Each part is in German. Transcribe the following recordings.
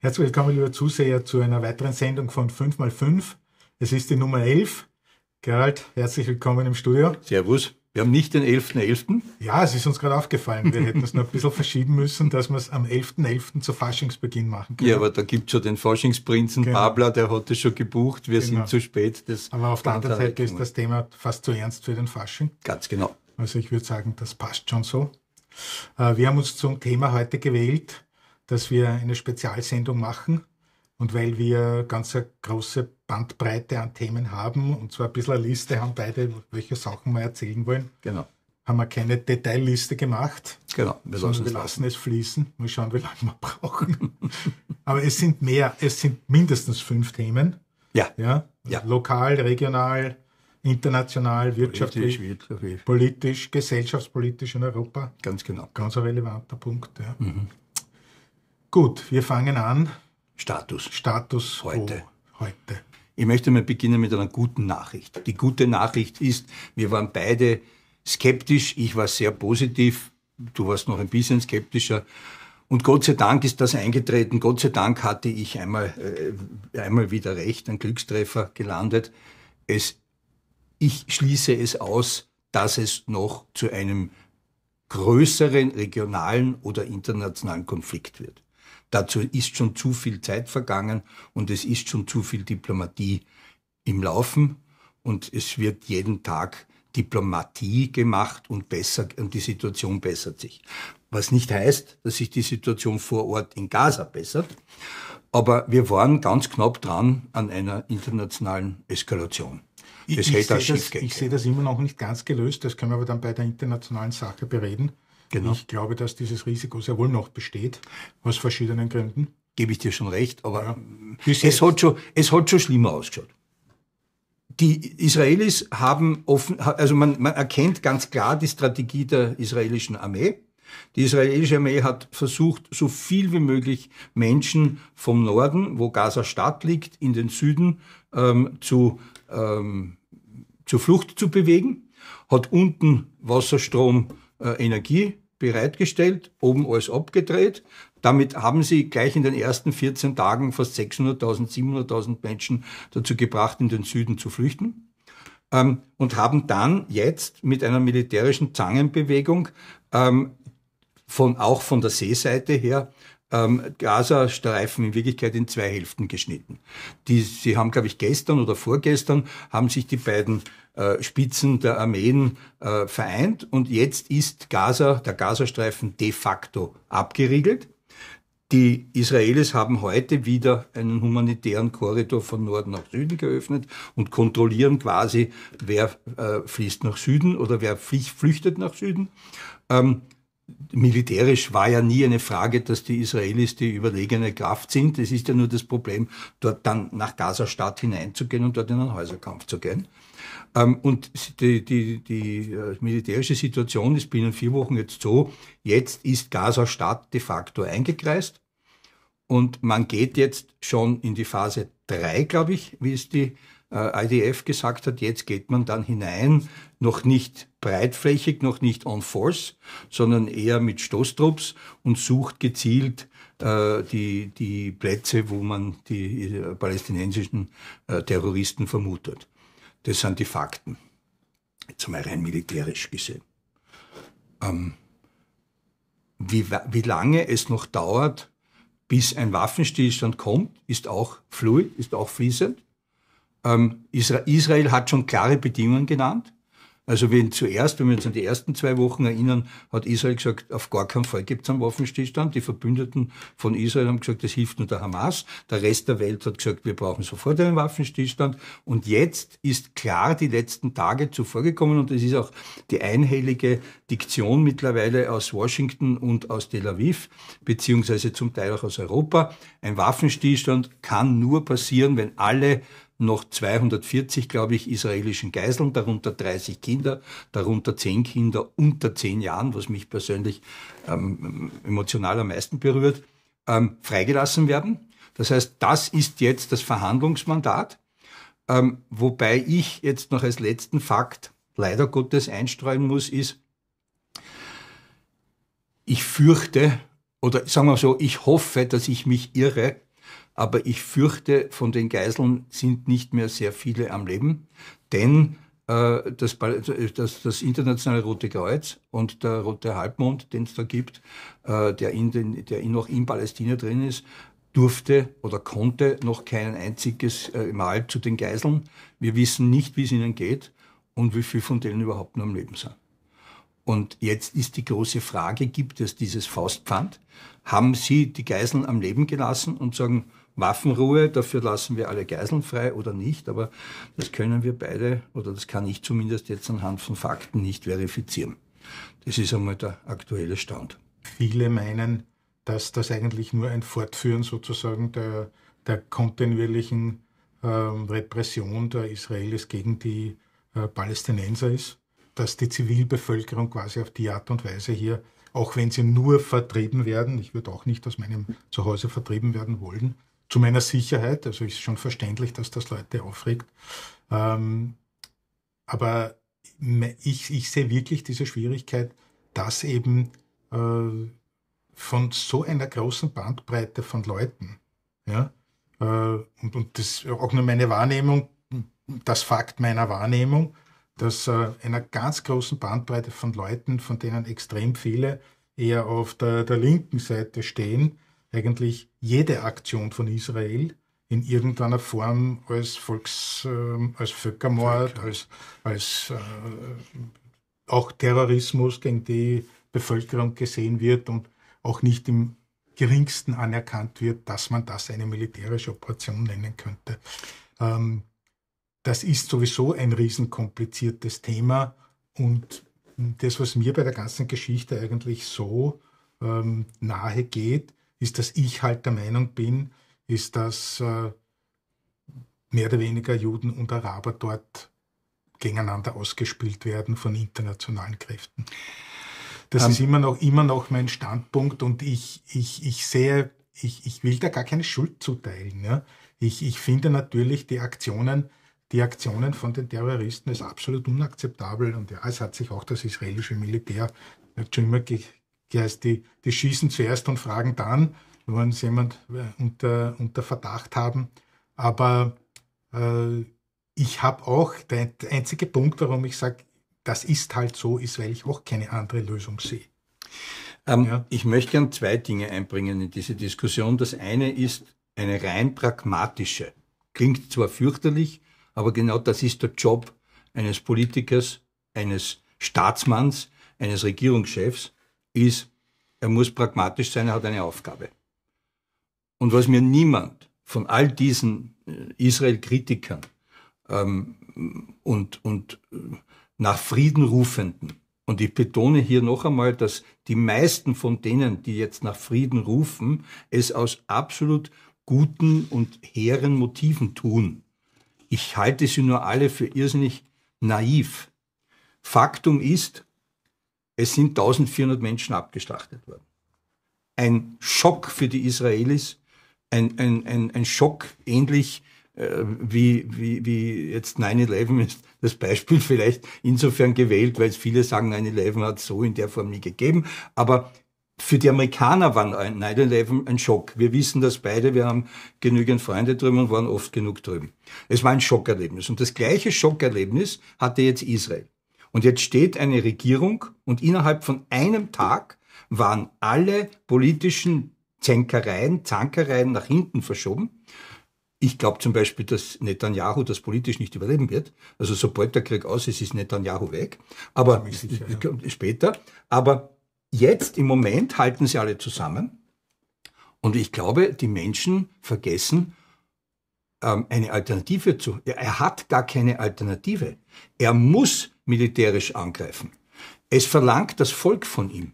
Herzlich willkommen, liebe Zuseher, zu einer weiteren Sendung von 5x5. Es ist die Nummer 11. Gerald, herzlich willkommen im Studio. Servus. Wir haben nicht den 11.11. .11. Ja, es ist uns gerade aufgefallen. Wir hätten es noch ein bisschen verschieben müssen, dass wir es am 11.11. .11. zu Faschingsbeginn machen können. Ja, aber da gibt es schon den Faschingsprinzen genau. Babler, der hat es schon gebucht. Wir genau. sind zu spät. Das aber auf der anderen Seite ist das Thema fast zu ernst für den Fasching. Ganz genau. Also ich würde sagen, das passt schon so. Äh, wir haben uns zum Thema heute gewählt, dass wir eine Spezialsendung machen und weil wir ganz eine große Bandbreite an Themen haben und zwar ein bisschen eine Liste haben beide, welche Sachen wir erzählen wollen. Genau. Haben wir keine Detailliste gemacht. Genau. Wir, lassen, wir lassen es fließen. Mal schauen, wie lange wir brauchen. Aber es sind mehr, es sind mindestens fünf Themen. Ja. ja. ja. Lokal, regional, international, wirtschaftlich, politisch, politisch, gesellschaftspolitisch in Europa. Ganz genau. Ganz ein relevanter Punkt. Ja. Mhm. Gut, wir fangen an Status. Status heute. heute. Ich möchte mal beginnen mit einer guten Nachricht. Die gute Nachricht ist, wir waren beide skeptisch. Ich war sehr positiv. Du warst noch ein bisschen skeptischer. Und Gott sei Dank ist das eingetreten. Gott sei Dank hatte ich einmal, äh, einmal wieder recht, ein Glückstreffer gelandet. Es, ich schließe es aus, dass es noch zu einem größeren regionalen oder internationalen Konflikt wird. Dazu ist schon zu viel Zeit vergangen und es ist schon zu viel Diplomatie im Laufen und es wird jeden Tag Diplomatie gemacht und besser und die Situation bessert sich. Was nicht heißt, dass sich die Situation vor Ort in Gaza bessert, aber wir waren ganz knapp dran an einer internationalen Eskalation. Das ich, ich sehe das, seh das immer noch nicht ganz gelöst, das können wir aber dann bei der internationalen Sache bereden. Genau. Ich glaube, dass dieses Risiko sehr wohl noch besteht, aus verschiedenen Gründen. Gebe ich dir schon recht, aber ja. es, hat schon, es hat schon schlimmer ausgeschaut. Die Israelis haben offen, also man, man erkennt ganz klar die Strategie der israelischen Armee. Die israelische Armee hat versucht, so viel wie möglich Menschen vom Norden, wo Gaza Stadt liegt, in den Süden ähm, zu, ähm, zur Flucht zu bewegen, hat unten Wasserstrom, äh, Energie bereitgestellt, oben alles abgedreht. Damit haben sie gleich in den ersten 14 Tagen fast 600.000, 700.000 Menschen dazu gebracht, in den Süden zu flüchten. Ähm, und haben dann jetzt mit einer militärischen Zangenbewegung ähm, von, auch von der Seeseite her ähm, Gaza-Streifen in Wirklichkeit in zwei Hälften geschnitten. Die, sie haben, glaube ich, gestern oder vorgestern haben sich die beiden äh, Spitzen der Armeen äh, vereint und jetzt ist Gaza, der Gazastreifen de facto abgeriegelt. Die Israelis haben heute wieder einen humanitären Korridor von Norden nach Süden geöffnet und kontrollieren quasi, wer äh, fließt nach Süden oder wer flüchtet nach Süden. Ähm, militärisch war ja nie eine Frage, dass die Israelis die überlegene Kraft sind. Es ist ja nur das Problem, dort dann nach Gaza-Stadt hineinzugehen und dort in einen Häuserkampf zu gehen. Ähm, und die, die, die äh, militärische Situation ist binnen vier Wochen jetzt so, jetzt ist Gaza-Stadt de facto eingekreist und man geht jetzt schon in die Phase 3, glaube ich, wie es die äh, IDF gesagt hat, jetzt geht man dann hinein noch nicht breitflächig, noch nicht on force, sondern eher mit Stoßtrupps und sucht gezielt äh, die, die Plätze, wo man die äh, palästinensischen äh, Terroristen vermutet. Das sind die Fakten. Jetzt mal rein militärisch gesehen. Ähm, wie, wie lange es noch dauert, bis ein Waffenstillstand kommt, ist auch fluid, ist auch fließend. Ähm, Israel hat schon klare Bedingungen genannt. Also wenn zuerst, wenn wir uns an die ersten zwei Wochen erinnern, hat Israel gesagt, auf gar keinen Fall gibt es einen Waffenstillstand. Die Verbündeten von Israel haben gesagt, das hilft nur der Hamas. Der Rest der Welt hat gesagt, wir brauchen sofort einen Waffenstillstand. Und jetzt ist klar die letzten Tage zuvor gekommen und es ist auch die einhellige Diktion mittlerweile aus Washington und aus Tel Aviv, beziehungsweise zum Teil auch aus Europa. Ein Waffenstillstand kann nur passieren, wenn alle noch 240, glaube ich, israelischen Geiseln, darunter 30 Kinder, darunter 10 Kinder unter 10 Jahren, was mich persönlich ähm, emotional am meisten berührt, ähm, freigelassen werden. Das heißt, das ist jetzt das Verhandlungsmandat, ähm, wobei ich jetzt noch als letzten Fakt leider Gottes einstreuen muss, ist, ich fürchte, oder sagen wir so, ich hoffe, dass ich mich irre, aber ich fürchte, von den Geiseln sind nicht mehr sehr viele am Leben, denn äh, das, äh, das, das, internationale Rote Kreuz und der Rote Halbmond, den es da gibt, äh, der, in den, der noch in Palästina drin ist, durfte oder konnte noch kein einziges äh, Mal zu den Geiseln. Wir wissen nicht, wie es ihnen geht und wie viele von denen überhaupt noch am Leben sind. Und jetzt ist die große Frage, gibt es dieses Faustpfand? Haben Sie die Geiseln am Leben gelassen und sagen, Waffenruhe, dafür lassen wir alle Geiseln frei oder nicht, aber das können wir beide oder das kann ich zumindest jetzt anhand von Fakten nicht verifizieren. Das ist einmal der aktuelle Stand. Viele meinen, dass das eigentlich nur ein Fortführen sozusagen der, der kontinuierlichen ähm, Repression der Israelis gegen die äh, Palästinenser ist, dass die Zivilbevölkerung quasi auf die Art und Weise hier, auch wenn sie nur vertrieben werden, ich würde auch nicht aus meinem Zuhause vertrieben werden wollen, zu meiner Sicherheit. Also ist schon verständlich, dass das Leute aufregt. Ähm, aber ich, ich sehe wirklich diese Schwierigkeit, dass eben äh, von so einer großen Bandbreite von Leuten, ja, äh, und, und das auch nur meine Wahrnehmung, das Fakt meiner Wahrnehmung, dass äh, einer ganz großen Bandbreite von Leuten, von denen extrem viele eher auf der, der linken Seite stehen, eigentlich jede Aktion von Israel in irgendeiner Form als Volks, äh, als Völkermord, als, als äh, auch Terrorismus gegen die Bevölkerung gesehen wird und auch nicht im geringsten anerkannt wird, dass man das eine militärische Operation nennen könnte. Ähm, das ist sowieso ein riesenkompliziertes Thema und das, was mir bei der ganzen Geschichte eigentlich so ähm, nahe geht, ist, dass ich halt der Meinung bin, ist, dass äh, mehr oder weniger Juden und Araber dort gegeneinander ausgespielt werden von internationalen Kräften. Das ähm, ist immer noch, immer noch mein Standpunkt und ich, ich, ich sehe, ich, ich will da gar keine Schuld zuteilen. Ja? Ich, ich finde natürlich die Aktionen, die Aktionen von den Terroristen ist absolut unakzeptabel und ja, es hat sich auch das israelische Militär schon immer die heißt, die, die schießen zuerst und fragen dann, wenn sie jemanden äh, unter, unter Verdacht haben. Aber äh, ich habe auch, der einzige Punkt, warum ich sage, das ist halt so, ist, weil ich auch keine andere Lösung sehe. Ähm, ja. Ich möchte gerne zwei Dinge einbringen in diese Diskussion. Das eine ist eine rein pragmatische. Klingt zwar fürchterlich, aber genau das ist der Job eines Politikers, eines Staatsmanns, eines Regierungschefs, ist, er muss pragmatisch sein, er hat eine Aufgabe. Und was mir niemand von all diesen äh, Israel-Kritikern ähm, und, und äh, nach Frieden rufenden, und ich betone hier noch einmal, dass die meisten von denen, die jetzt nach Frieden rufen, es aus absolut guten und hehren Motiven tun. Ich halte sie nur alle für irrsinnig naiv. Faktum ist, es sind 1400 Menschen abgeschlachtet worden. Ein Schock für die Israelis, ein, ein, ein, ein Schock ähnlich äh, wie, wie, wie jetzt 9-11 ist das Beispiel vielleicht insofern gewählt, weil viele sagen, 9-11 hat es so in der Form nie gegeben. Aber für die Amerikaner war 9-11 ein Schock. Wir wissen das beide, wir haben genügend Freunde drüben und waren oft genug drüben. Es war ein Schockerlebnis. Und das gleiche Schockerlebnis hatte jetzt Israel. Und jetzt steht eine Regierung und innerhalb von einem Tag waren alle politischen Zänkereien, Zankereien nach hinten verschoben. Ich glaube zum Beispiel, dass Netanyahu das politisch nicht überleben wird. Also sobald der Krieg aus ist, ist Netanyahu weg. Aber sicher, ja. später. Aber jetzt im Moment halten sie alle zusammen. Und ich glaube, die Menschen vergessen, ähm, eine Alternative zu. Er hat gar keine Alternative. Er muss militärisch angreifen. Es verlangt das Volk von ihm.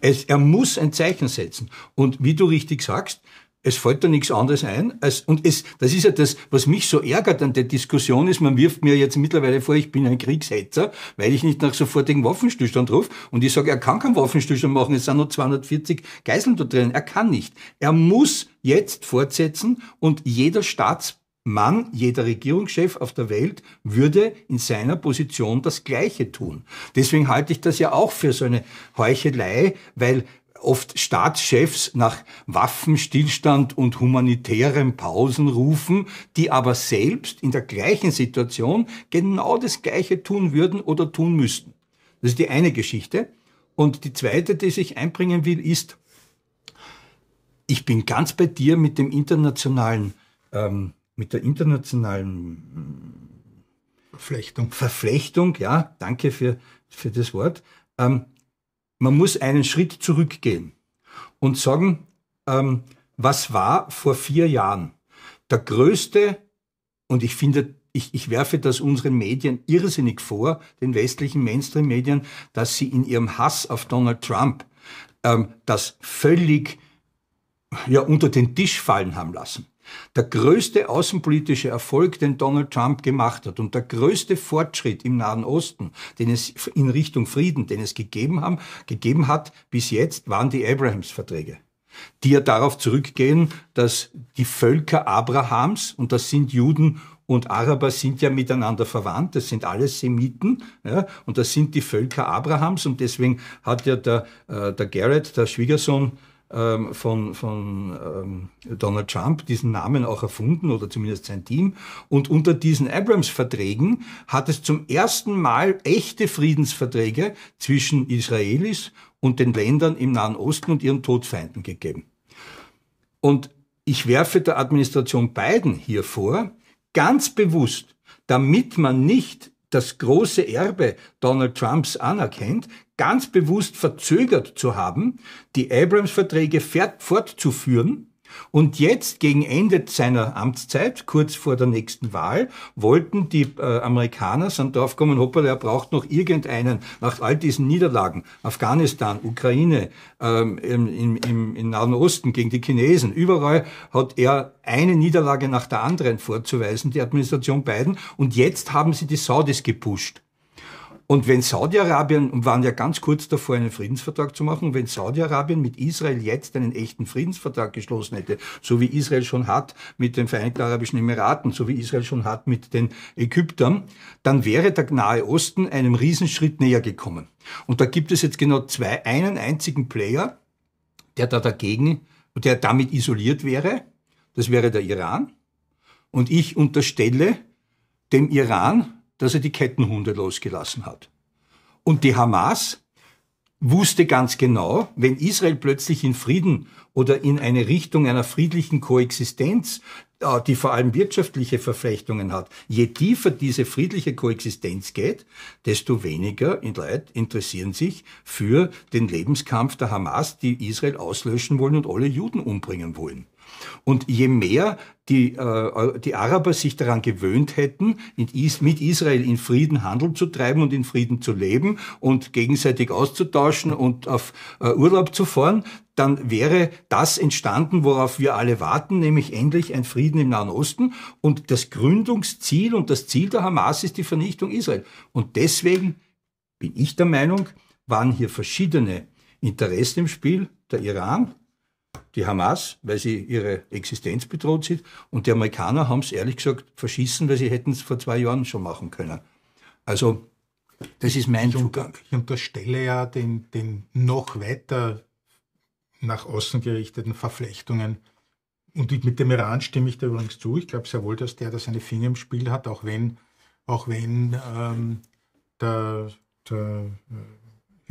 Es, er muss ein Zeichen setzen. Und wie du richtig sagst, es fällt da nichts anderes ein. Als, und es, das ist ja das, was mich so ärgert an der Diskussion ist, man wirft mir jetzt mittlerweile vor, ich bin ein Kriegshetzer, weil ich nicht nach sofortigen Waffenstillstand rufe. Und ich sage, er kann keinen Waffenstillstand machen, es sind nur 240 Geiseln da drin. Er kann nicht. Er muss jetzt fortsetzen und jeder Staats Mann, jeder Regierungschef auf der Welt würde in seiner Position das Gleiche tun. Deswegen halte ich das ja auch für so eine Heuchelei, weil oft Staatschefs nach Waffenstillstand und humanitären Pausen rufen, die aber selbst in der gleichen Situation genau das Gleiche tun würden oder tun müssten. Das ist die eine Geschichte. Und die zweite, die sich einbringen will, ist, ich bin ganz bei dir mit dem internationalen ähm, mit der internationalen mm, Verflechtung. Verflechtung, ja, danke für, für das Wort. Ähm, man muss einen Schritt zurückgehen und sagen, ähm, was war vor vier Jahren der größte, und ich finde, ich, ich werfe das unseren Medien irrsinnig vor, den westlichen Mainstream-Medien, dass sie in ihrem Hass auf Donald Trump ähm, das völlig ja, unter den Tisch fallen haben lassen. Der größte außenpolitische Erfolg, den Donald Trump gemacht hat und der größte Fortschritt im Nahen Osten, den es in Richtung Frieden, den es gegeben, haben, gegeben hat bis jetzt, waren die Abrahams-Verträge die ja darauf zurückgehen, dass die Völker Abrahams, und das sind Juden und Araber sind ja miteinander verwandt, das sind alles Semiten, ja, und das sind die Völker Abrahams, und deswegen hat ja der, äh, der Garrett, der Schwiegersohn ähm, von, von ähm, Donald Trump diesen Namen auch erfunden oder zumindest sein Team. Und unter diesen Abrams-Verträgen hat es zum ersten Mal echte Friedensverträge zwischen Israelis und den Ländern im Nahen Osten und ihren Todfeinden gegeben. Und ich werfe der Administration Biden hier vor, ganz bewusst, damit man nicht das große Erbe Donald Trumps anerkennt, ganz bewusst verzögert zu haben, die Abrams-Verträge fortzuführen und jetzt, gegen Ende seiner Amtszeit, kurz vor der nächsten Wahl, wollten die äh, Amerikaner Dorf kommen, hoppala, er braucht noch irgendeinen, nach all diesen Niederlagen, Afghanistan, Ukraine, ähm, im, im, im Nahen Osten gegen die Chinesen, überall hat er eine Niederlage nach der anderen vorzuweisen, die Administration Biden. Und jetzt haben sie die Saudis gepusht. Und wenn Saudi-Arabien, und waren ja ganz kurz davor, einen Friedensvertrag zu machen, wenn Saudi-Arabien mit Israel jetzt einen echten Friedensvertrag geschlossen hätte, so wie Israel schon hat mit den Vereinigten Arabischen Emiraten, so wie Israel schon hat mit den Ägyptern, dann wäre der Nahe Osten einem Riesenschritt näher gekommen. Und da gibt es jetzt genau zwei, einen einzigen Player, der da dagegen, der damit isoliert wäre, das wäre der Iran. Und ich unterstelle dem Iran, dass er die Kettenhunde losgelassen hat. Und die Hamas wusste ganz genau, wenn Israel plötzlich in Frieden oder in eine Richtung einer friedlichen Koexistenz, äh, die vor allem wirtschaftliche Verflechtungen hat, je tiefer diese friedliche Koexistenz geht, desto weniger in Leute interessieren sich für den Lebenskampf der Hamas, die Israel auslöschen wollen und alle Juden umbringen wollen. Und je mehr die, äh, die Araber sich daran gewöhnt hätten, Is mit Israel in Frieden Handel zu treiben und in Frieden zu leben und gegenseitig auszutauschen und auf äh, Urlaub zu fahren, dann wäre das entstanden, worauf wir alle warten, nämlich endlich ein Frieden im Nahen Osten. Und das Gründungsziel und das Ziel der Hamas ist die Vernichtung Israel. Und deswegen bin ich der Meinung, waren hier verschiedene Interessen im Spiel. Der Iran, die Hamas, weil sie ihre Existenz bedroht sieht. Und die Amerikaner haben es ehrlich gesagt verschissen, weil sie hätten es vor zwei Jahren schon machen können. Also das ist mein ich Zugang. Ich unterstelle ja den, den noch weiter nach außen gerichteten Verflechtungen. Und mit dem Iran stimme ich da übrigens zu. Ich glaube sehr wohl, dass der da seine Finger im Spiel hat, auch wenn, auch wenn ähm, der, der äh,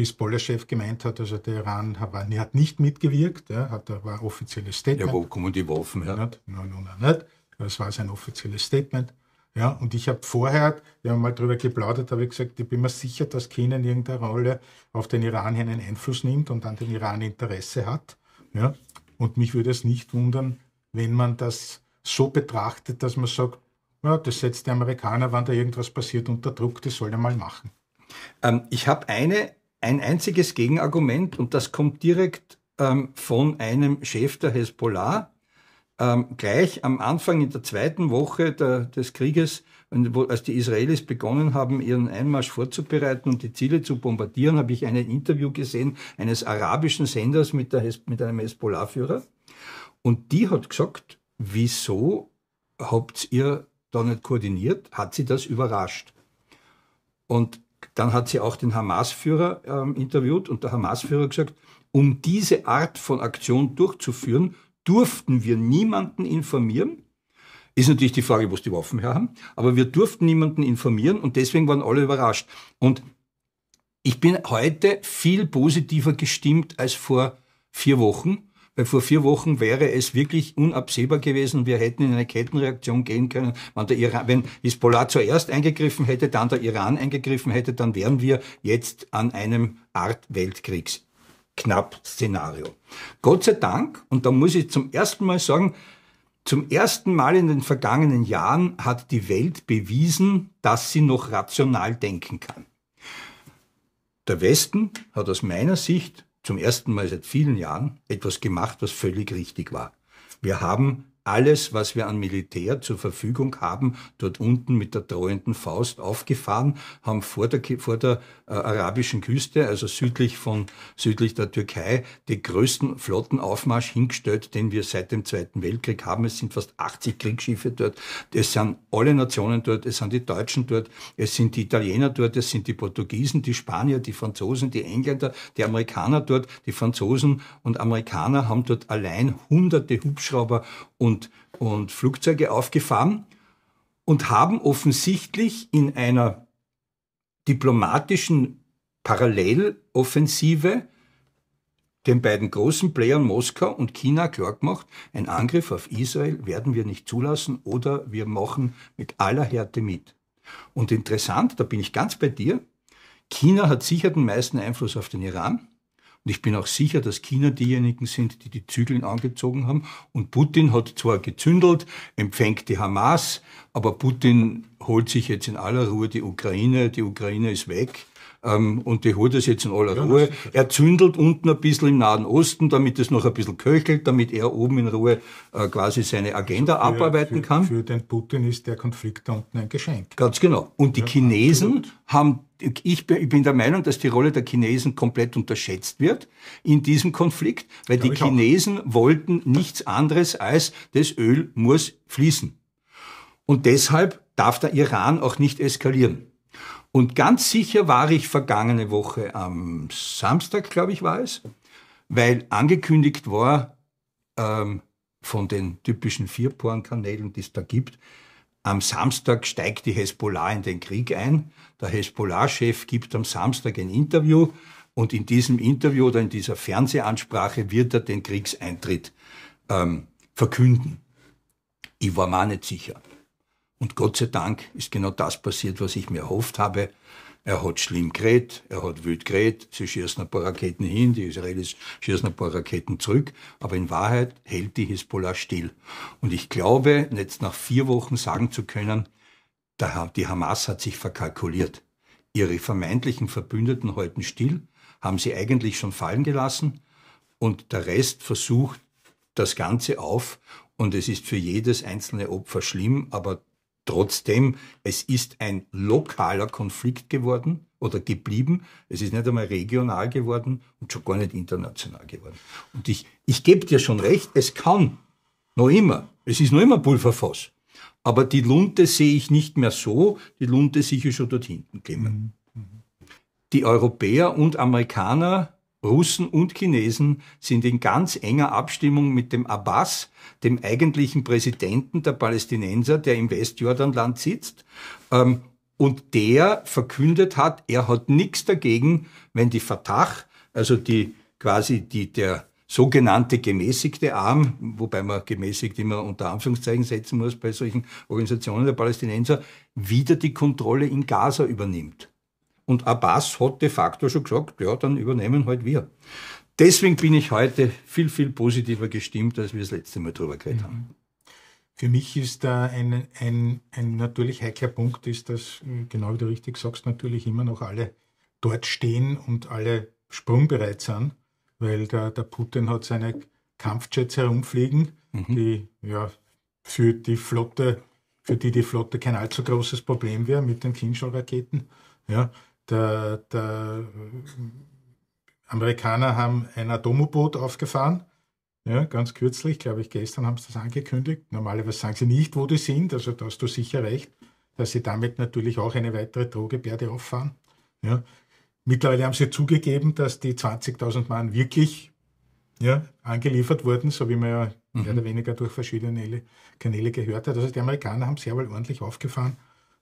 Hisbollah-Chef gemeint hat, also der Iran hat nicht mitgewirkt, ja, hat, war offizielles Statement. Ja, wo kommen die Waffen her? Nicht, nein, nein, nicht. Das war sein offizielles Statement. Ja, und ich habe vorher, wir haben mal darüber geplaudert, habe ich gesagt, ich bin mir sicher, dass China in irgendeiner Rolle auf den Iran hier einen Einfluss nimmt und an den Iran Interesse hat. Ja, und mich würde es nicht wundern, wenn man das so betrachtet, dass man sagt, ja, das setzt die Amerikaner, wann da irgendwas passiert, unter Druck, das sollen mal machen. Ähm, ich habe eine ein einziges Gegenargument und das kommt direkt ähm, von einem Chef der Hezbollah. Ähm, gleich am Anfang in der zweiten Woche der, des Krieges, als die Israelis begonnen haben, ihren Einmarsch vorzubereiten und die Ziele zu bombardieren, habe ich ein Interview gesehen eines arabischen Senders mit, Hez mit einem Hezbollah-Führer. Und die hat gesagt, wieso habt ihr da nicht koordiniert? Hat sie das überrascht? Und dann hat sie auch den Hamas-Führer ähm, interviewt und der Hamas-Führer gesagt, um diese Art von Aktion durchzuführen, durften wir niemanden informieren. Ist natürlich die Frage, wo es die Waffen her haben, aber wir durften niemanden informieren und deswegen waren alle überrascht. Und ich bin heute viel positiver gestimmt als vor vier Wochen weil vor vier Wochen wäre es wirklich unabsehbar gewesen, wir hätten in eine Kettenreaktion gehen können. Wenn, der Iran, wenn Hezbollah zuerst eingegriffen hätte, dann der Iran eingegriffen hätte, dann wären wir jetzt an einem Art Weltkriegs. Knapp Szenario. Gott sei Dank, und da muss ich zum ersten Mal sagen, zum ersten Mal in den vergangenen Jahren hat die Welt bewiesen, dass sie noch rational denken kann. Der Westen hat aus meiner Sicht zum ersten Mal seit vielen Jahren etwas gemacht, was völlig richtig war. Wir haben alles, was wir an Militär zur Verfügung haben, dort unten mit der drohenden Faust aufgefahren, haben vor der, vor der äh, arabischen Küste, also südlich von südlich der Türkei, den größten Flottenaufmarsch hingestellt, den wir seit dem Zweiten Weltkrieg haben. Es sind fast 80 Kriegsschiffe dort. Es sind alle Nationen dort, es sind die Deutschen dort, es sind die Italiener dort, es sind die Portugiesen, die Spanier, die Franzosen, die Engländer, die Amerikaner dort. Die Franzosen und Amerikaner haben dort allein hunderte Hubschrauber und und, und Flugzeuge aufgefahren und haben offensichtlich in einer diplomatischen Paralleloffensive den beiden großen Playern Moskau und China klargemacht, ein Angriff auf Israel werden wir nicht zulassen oder wir machen mit aller Härte mit. Und interessant, da bin ich ganz bei dir, China hat sicher den meisten Einfluss auf den Iran. Und ich bin auch sicher, dass China diejenigen sind, die die Zügeln angezogen haben. Und Putin hat zwar gezündelt, empfängt die Hamas, aber Putin holt sich jetzt in aller Ruhe die Ukraine. Die Ukraine ist weg. Ähm, und die holt es jetzt in aller ja, Ruhe. Er zündelt unten ein bisschen im Nahen Osten, damit es noch ein bisschen köchelt, damit er oben in Ruhe äh, quasi seine Agenda also für, abarbeiten für, kann. Für den Putin ist der Konflikt da unten ein Geschenk. Ganz genau. Und die ja, Chinesen absolut. haben ich bin der Meinung, dass die Rolle der Chinesen komplett unterschätzt wird in diesem Konflikt, weil Glaube die Chinesen auch. wollten nichts anderes als das Öl muss fließen. Und deshalb darf der Iran auch nicht eskalieren. Und ganz sicher war ich vergangene Woche am Samstag, glaube ich, war es, weil angekündigt war ähm, von den typischen Vierporn-Kanälen, die es da gibt, am Samstag steigt die Hezbollah in den Krieg ein. Der Hezbollah-Chef gibt am Samstag ein Interview und in diesem Interview oder in dieser Fernsehansprache wird er den Kriegseintritt ähm, verkünden. Ich war mir nicht sicher. Und Gott sei Dank ist genau das passiert, was ich mir erhofft habe. Er hat schlimm geredet, er hat wild geredet, sie schießen ein paar Raketen hin, die Israelis schießen ein paar Raketen zurück, aber in Wahrheit hält die Hisbollah still. Und ich glaube, jetzt nach vier Wochen sagen zu können, die Hamas hat sich verkalkuliert. Ihre vermeintlichen Verbündeten halten still, haben sie eigentlich schon fallen gelassen und der Rest versucht das Ganze auf und es ist für jedes einzelne Opfer schlimm, aber Trotzdem, es ist ein lokaler Konflikt geworden oder geblieben. Es ist nicht einmal regional geworden und schon gar nicht international geworden. Und ich, ich gebe dir schon recht, es kann noch immer, es ist noch immer Pulverfass. Aber die Lunte sehe ich nicht mehr so, die Lunte sicher schon dort hinten klemmen. Mhm. Die Europäer und Amerikaner Russen und Chinesen sind in ganz enger Abstimmung mit dem Abbas, dem eigentlichen Präsidenten der Palästinenser, der im Westjordanland sitzt, ähm, und der verkündet hat, er hat nichts dagegen, wenn die Fatah, also die quasi die, der sogenannte gemäßigte Arm, wobei man gemäßigt immer unter Anführungszeichen setzen muss bei solchen Organisationen der Palästinenser, wieder die Kontrolle in Gaza übernimmt. Und Abbas hat de facto schon gesagt, ja, dann übernehmen halt wir. Deswegen bin ich heute viel, viel positiver gestimmt, als wir das letzte Mal drüber geredet mhm. haben. Für mich ist da ein, ein, ein natürlich heikler Punkt, ist, dass, äh, genau wie du richtig sagst, natürlich immer noch alle dort stehen und alle sprungbereit sind, weil der, der Putin hat seine Kampfjets herumfliegen, mhm. die ja für die Flotte, für die die Flotte kein allzu großes Problem wäre mit den Kinschall-Raketen. Ja, der, der Amerikaner haben ein Atomboot aufgefahren, ja, ganz kürzlich, glaube ich, gestern haben sie das angekündigt. Normalerweise sagen sie nicht, wo die sind, also da hast du sicher recht, dass sie damit natürlich auch eine weitere Drogebärde auffahren. Ja. Mittlerweile haben sie zugegeben, dass die 20.000 Mann wirklich ja, angeliefert wurden, so wie man ja mhm. mehr oder weniger durch verschiedene Kanäle gehört hat. Also die Amerikaner haben sehr wohl ordentlich aufgefahren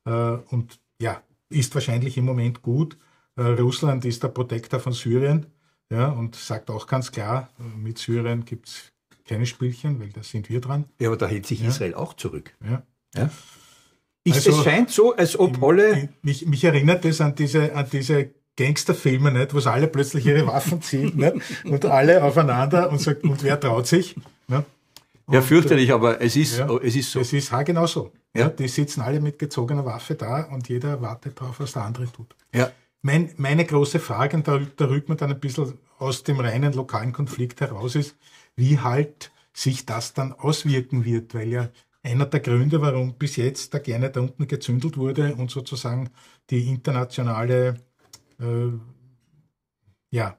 äh, und ja, ist wahrscheinlich im Moment gut. Äh, Russland ist der Protektor von Syrien ja, und sagt auch ganz klar, äh, mit Syrien gibt es keine Spielchen, weil da sind wir dran. Ja, aber da hält sich ja. Israel auch zurück. Ja. ja? Ich, also, es scheint so, als ob alle. Mich, mich erinnert das an diese, an diese Gangsterfilme, nicht, wo alle plötzlich ihre Waffen ziehen nicht, und alle aufeinander und sagt, und wer traut sich? Nicht? Ne? Ja, äh, fürchterlich, aber es ist, ja, es ist so. Es ist genau so. Ja. Die sitzen alle mit gezogener Waffe da und jeder wartet darauf, was der andere tut. Ja. Mein, meine große Frage, und da, da rückt man dann ein bisschen aus dem reinen lokalen Konflikt heraus, ist, wie halt sich das dann auswirken wird, weil ja einer der Gründe, warum bis jetzt da gerne da unten gezündelt wurde und sozusagen die internationale, äh, ja,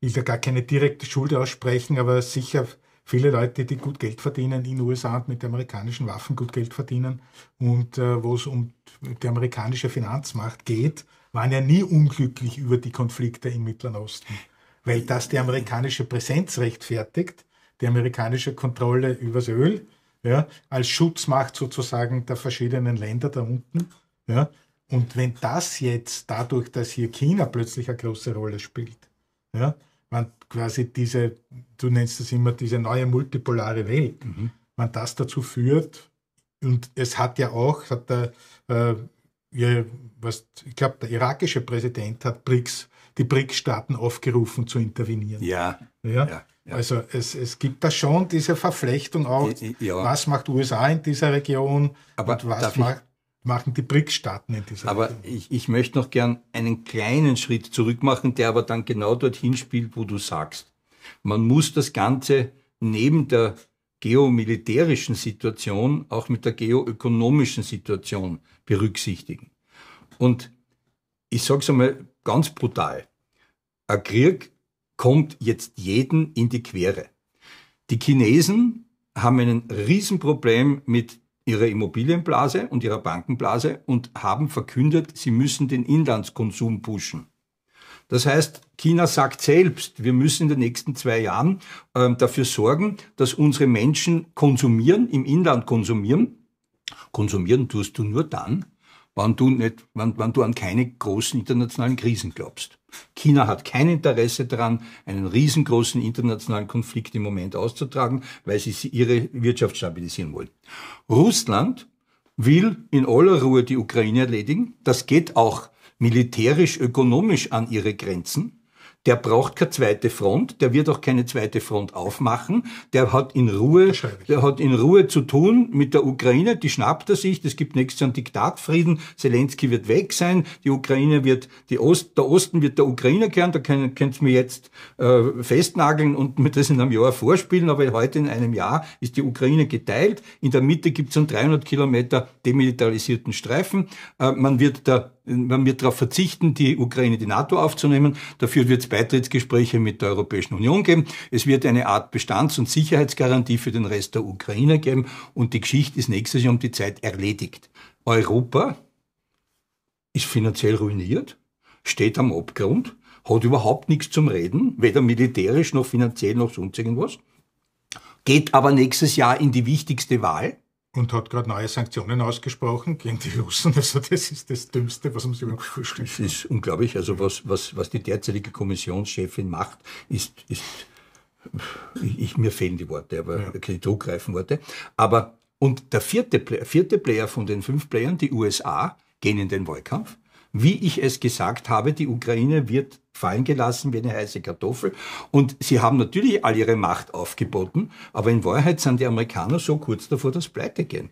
ich will da gar keine direkte Schuld aussprechen, aber sicher viele Leute, die gut Geld verdienen in den USA und mit amerikanischen Waffen gut Geld verdienen und äh, wo es um die amerikanische Finanzmacht geht, waren ja nie unglücklich über die Konflikte im Mittleren Osten, weil das die amerikanische Präsenz rechtfertigt, die amerikanische Kontrolle übers Öl, ja, als Schutzmacht sozusagen der verschiedenen Länder da unten. Ja. Und wenn das jetzt dadurch, dass hier China plötzlich eine große Rolle spielt, ja, wenn quasi diese du nennst das immer diese neue multipolare Welt, mhm. wenn das dazu führt, und es hat ja auch, hat der, äh, ja, was, ich glaube, der irakische Präsident hat BRICS, die BRICS-Staaten aufgerufen zu intervenieren. Ja. ja? ja, ja. Also es, es gibt da schon diese Verflechtung auch, was macht USA in dieser Region Aber und was macht, machen die BRICS-Staaten in dieser aber Richtung. Aber ich, ich möchte noch gern einen kleinen Schritt zurück machen, der aber dann genau dorthin spielt, wo du sagst. Man muss das Ganze neben der geomilitärischen Situation auch mit der geoökonomischen Situation berücksichtigen. Und ich sage es einmal ganz brutal, ein Krieg kommt jetzt jeden in die Quere. Die Chinesen haben ein Riesenproblem mit ihrer Immobilienblase und ihrer Bankenblase und haben verkündet, sie müssen den Inlandskonsum pushen. Das heißt, China sagt selbst, wir müssen in den nächsten zwei Jahren äh, dafür sorgen, dass unsere Menschen konsumieren, im Inland konsumieren. Konsumieren tust du nur dann, wann du, nicht, wann, wann du an keine großen internationalen Krisen glaubst. China hat kein Interesse daran, einen riesengroßen internationalen Konflikt im Moment auszutragen, weil sie ihre Wirtschaft stabilisieren wollen. Russland will in aller Ruhe die Ukraine erledigen. Das geht auch militärisch, ökonomisch an ihre Grenzen. Der braucht keine zweite Front, der wird auch keine zweite Front aufmachen. Der hat in Ruhe, der hat in Ruhe zu tun mit der Ukraine, die schnappt er sich. Es gibt nächstes Jahr einen Diktatfrieden. Zelensky wird weg sein. Die Ukraine wird, die Ost, der Osten wird der Ukraine kehren. Da können, könnt ihr mir jetzt äh, festnageln und mir das in einem Jahr vorspielen. Aber heute in einem Jahr ist die Ukraine geteilt. In der Mitte gibt es einen 300 Kilometer demilitarisierten Streifen. Äh, man wird der wenn wir darauf verzichten, die Ukraine die NATO aufzunehmen. Dafür wird es Beitrittsgespräche mit der Europäischen Union geben. Es wird eine Art Bestands- und Sicherheitsgarantie für den Rest der Ukraine geben. Und die Geschichte ist nächstes Jahr um die Zeit erledigt. Europa ist finanziell ruiniert, steht am Abgrund, hat überhaupt nichts zum Reden, weder militärisch noch finanziell noch sonst irgendwas, geht aber nächstes Jahr in die wichtigste Wahl und hat gerade neue Sanktionen ausgesprochen gegen die Russen. Also das ist das Dümmste, was man sich überhaupt vorstellen kann. Das ist unglaublich. Also was, was, was die derzeitige Kommissionschefin macht, ist, ist ich, mir fehlen die Worte, aber ja. keine zugreifen Worte. Aber und der vierte, vierte Player von den fünf Playern, die USA, gehen in den Wahlkampf wie ich es gesagt habe, die Ukraine wird fallen gelassen wie eine heiße Kartoffel. Und sie haben natürlich all ihre Macht aufgeboten, aber in Wahrheit sind die Amerikaner so kurz davor, dass pleite gehen.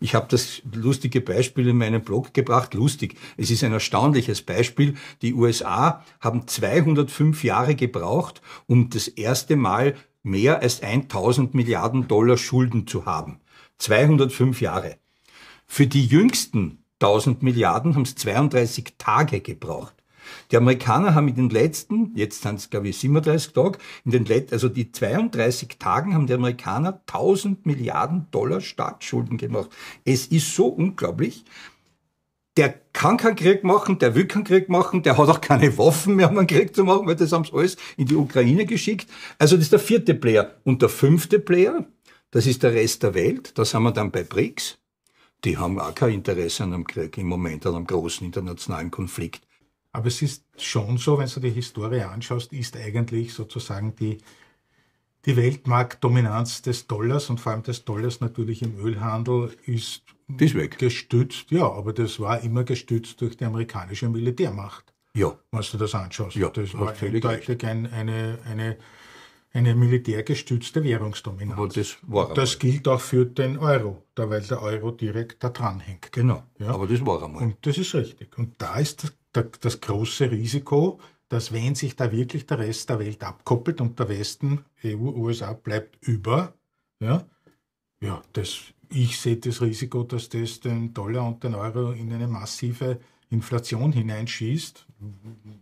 Ich habe das lustige Beispiel in meinem Blog gebracht. Lustig. Es ist ein erstaunliches Beispiel. Die USA haben 205 Jahre gebraucht, um das erste Mal mehr als 1000 Milliarden Dollar Schulden zu haben. 205 Jahre. Für die jüngsten 1000 Milliarden haben es 32 Tage gebraucht. Die Amerikaner haben in den letzten, jetzt sind es glaube ich 37 Tage, in den letzten, also die 32 Tagen haben die Amerikaner 1000 Milliarden Dollar Staatsschulden gemacht. Es ist so unglaublich. Der kann keinen Krieg machen, der will keinen Krieg machen, der hat auch keine Waffen mehr, um einen Krieg zu machen, weil das haben sie alles in die Ukraine geschickt. Also das ist der vierte Player. Und der fünfte Player, das ist der Rest der Welt, da sind wir dann bei BRICS die haben auch kein Interesse an einem Krieg im Moment, an einem großen internationalen Konflikt. Aber es ist schon so, wenn du die Historie anschaust, ist eigentlich sozusagen die, die Weltmarktdominanz des Dollars und vor allem des Dollars natürlich im Ölhandel ist gestützt, ja, aber das war immer gestützt durch die amerikanische Militärmacht. Ja. Wenn du das anschaust. Ja, das war völlig eindeutig ein, eine, eine eine militärgestützte Währungsdominanz. Aber das, war das gilt auch für den Euro, da weil der Euro direkt da dran hängt. Genau. Ja? Aber das war einmal. Und das ist richtig. Und da ist das, große Risiko, dass wenn sich da wirklich der Rest der Welt abkoppelt und der Westen, EU, USA bleibt über, ja, ja das, ich sehe das Risiko, dass das den Dollar und den Euro in eine massive Inflation hineinschießt,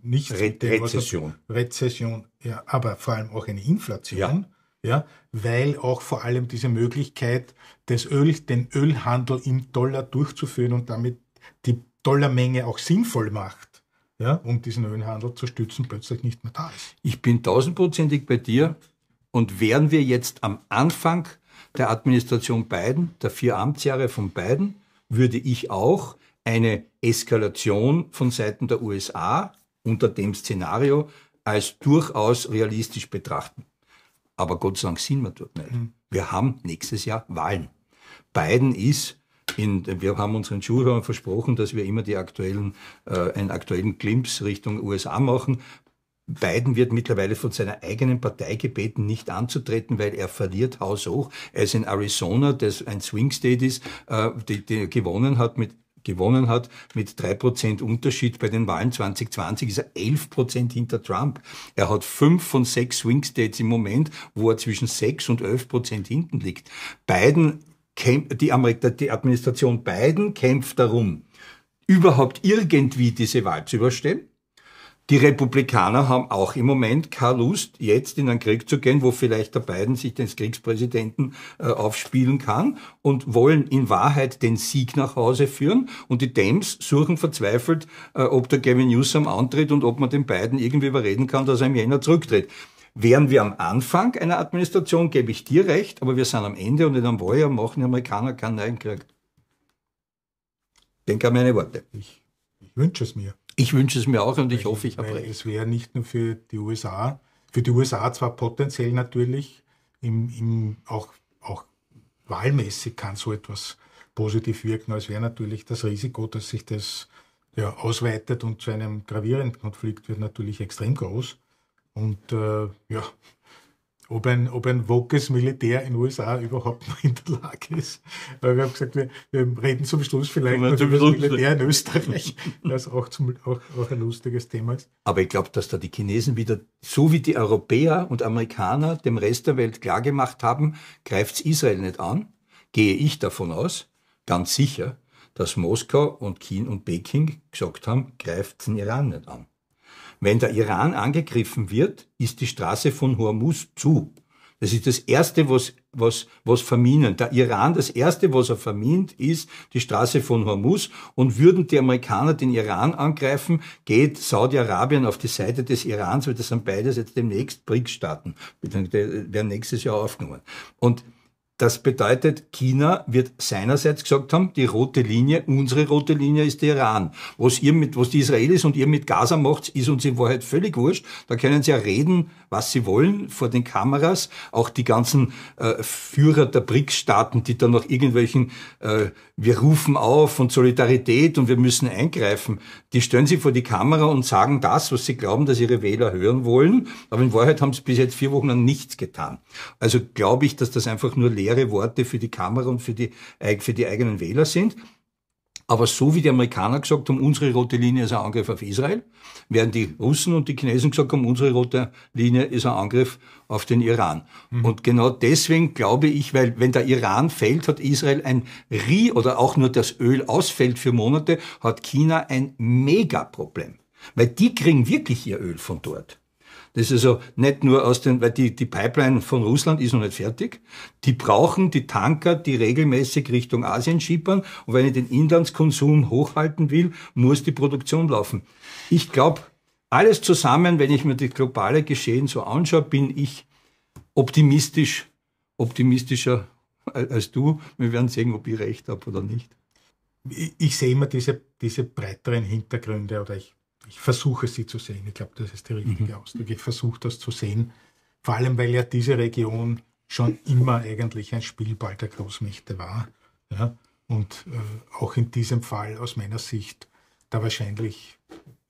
nicht Re Rezession. Was, Rezession, ja, aber vor allem auch eine Inflation. Ja. Ja, weil auch vor allem diese Möglichkeit, des Öl, den Ölhandel im Dollar durchzuführen und damit die Dollarmenge auch sinnvoll macht, ja, um diesen Ölhandel zu stützen, plötzlich nicht mehr da ist. Ich bin tausendprozentig bei dir und wären wir jetzt am Anfang der Administration Biden, der vier Amtsjahre von Biden, würde ich auch eine Eskalation von Seiten der USA unter dem Szenario als durchaus realistisch betrachten. Aber Gott sei Dank sind wir dort nicht. Mhm. Wir haben nächstes Jahr Wahlen. Biden ist in, wir haben unseren Zuhörern versprochen, dass wir immer die aktuellen, äh, einen aktuellen Glimps Richtung USA machen. Biden wird mittlerweile von seiner eigenen Partei gebeten, nicht anzutreten, weil er verliert haushoch. Er ist in Arizona, das ein Swing State ist, äh, die, die gewonnen hat mit gewonnen hat, mit drei Prozent Unterschied bei den Wahlen 2020 ist er elf Prozent hinter Trump. Er hat fünf von sechs Swing States im Moment, wo er zwischen sechs und elf Prozent hinten liegt. Biden, die, Amerika, die Administration Biden kämpft darum, überhaupt irgendwie diese Wahl zu überstehen die Republikaner haben auch im Moment keine Lust, jetzt in einen Krieg zu gehen, wo vielleicht der Biden sich den Kriegspräsidenten äh, aufspielen kann und wollen in Wahrheit den Sieg nach Hause führen. Und die Dems suchen verzweifelt, äh, ob der Gavin Newsom antritt und ob man den Biden irgendwie überreden kann, dass er im Jänner zurücktritt. Wären wir am Anfang einer Administration, gebe ich dir recht, aber wir sind am Ende und in einem Wahljahr machen die Amerikaner keinen neuen Krieg. Denk an meine Worte. ich, ich wünsche es mir. Ich wünsche es mir auch und ich also, hoffe, ich habe recht. Es wäre nicht nur für die USA, für die USA zwar potenziell natürlich, im, im, auch, auch wahlmäßig kann so etwas positiv wirken, es wäre natürlich das Risiko, dass sich das ja, ausweitet und zu einem gravierenden Konflikt wird natürlich extrem groß. Und äh, ja, ob ein, ob ein wokes Militär in den USA überhaupt noch in der Lage ist. Weil wir haben gesagt, wir, wir reden zum Schluss vielleicht noch über das Militär in Österreich, das auch, zum, auch, auch ein lustiges Thema ist. Aber ich glaube, dass da die Chinesen wieder, so wie die Europäer und Amerikaner dem Rest der Welt klargemacht haben, greift Israel nicht an, gehe ich davon aus, ganz sicher, dass Moskau und China und Peking gesagt haben, greift den Iran nicht an. Wenn der Iran angegriffen wird, ist die Straße von Hormuz zu. Das ist das Erste, was, was, was verminen. Der Iran, das Erste, was er vermint, ist die Straße von Hormuz. Und würden die Amerikaner den Iran angreifen, geht Saudi-Arabien auf die Seite des Irans, weil das sind beides jetzt demnächst BRICS-Staaten. Äh, werden nächstes Jahr aufgenommen. Und das bedeutet, China wird seinerseits gesagt haben, die rote Linie, unsere rote Linie ist der Iran. Was ihr mit, was die Israelis und ihr mit Gaza macht, ist uns in Wahrheit völlig wurscht. Da können sie ja reden, was sie wollen, vor den Kameras. Auch die ganzen äh, Führer der BRICS-Staaten, die dann noch irgendwelchen, äh, wir rufen auf und Solidarität und wir müssen eingreifen, die stellen sie vor die Kamera und sagen das, was sie glauben, dass ihre Wähler hören wollen. Aber in Wahrheit haben sie bis jetzt vier Wochen lang nichts getan. Also glaube ich, dass das einfach nur leere Worte für die Kamera und für die, für die eigenen Wähler sind. Aber so wie die Amerikaner gesagt haben, unsere rote Linie ist ein Angriff auf Israel, werden die Russen und die Chinesen gesagt haben, unsere rote Linie ist ein Angriff auf den Iran. Mhm. Und genau deswegen glaube ich, weil wenn der Iran fällt, hat Israel ein Rie oder auch nur das Öl ausfällt für Monate, hat China ein Megaproblem. Weil die kriegen wirklich ihr Öl von dort. Das ist also nicht nur aus den, weil die, die Pipeline von Russland ist noch nicht fertig. Die brauchen die Tanker, die regelmäßig Richtung Asien schippern. Und wenn ich den Inlandskonsum hochhalten will, muss die Produktion laufen. Ich glaube, alles zusammen, wenn ich mir das globale Geschehen so anschaue, bin ich optimistisch, optimistischer als du. Wir werden sehen, ob ich recht habe oder nicht. Ich, ich sehe immer diese, diese breiteren Hintergründe oder ich ich versuche sie zu sehen. Ich glaube, das ist der richtige mhm. Ausdruck. Ich versuche das zu sehen, vor allem weil ja diese Region schon immer eigentlich ein Spielball der Großmächte war. Ja? Und äh, auch in diesem Fall aus meiner Sicht da wahrscheinlich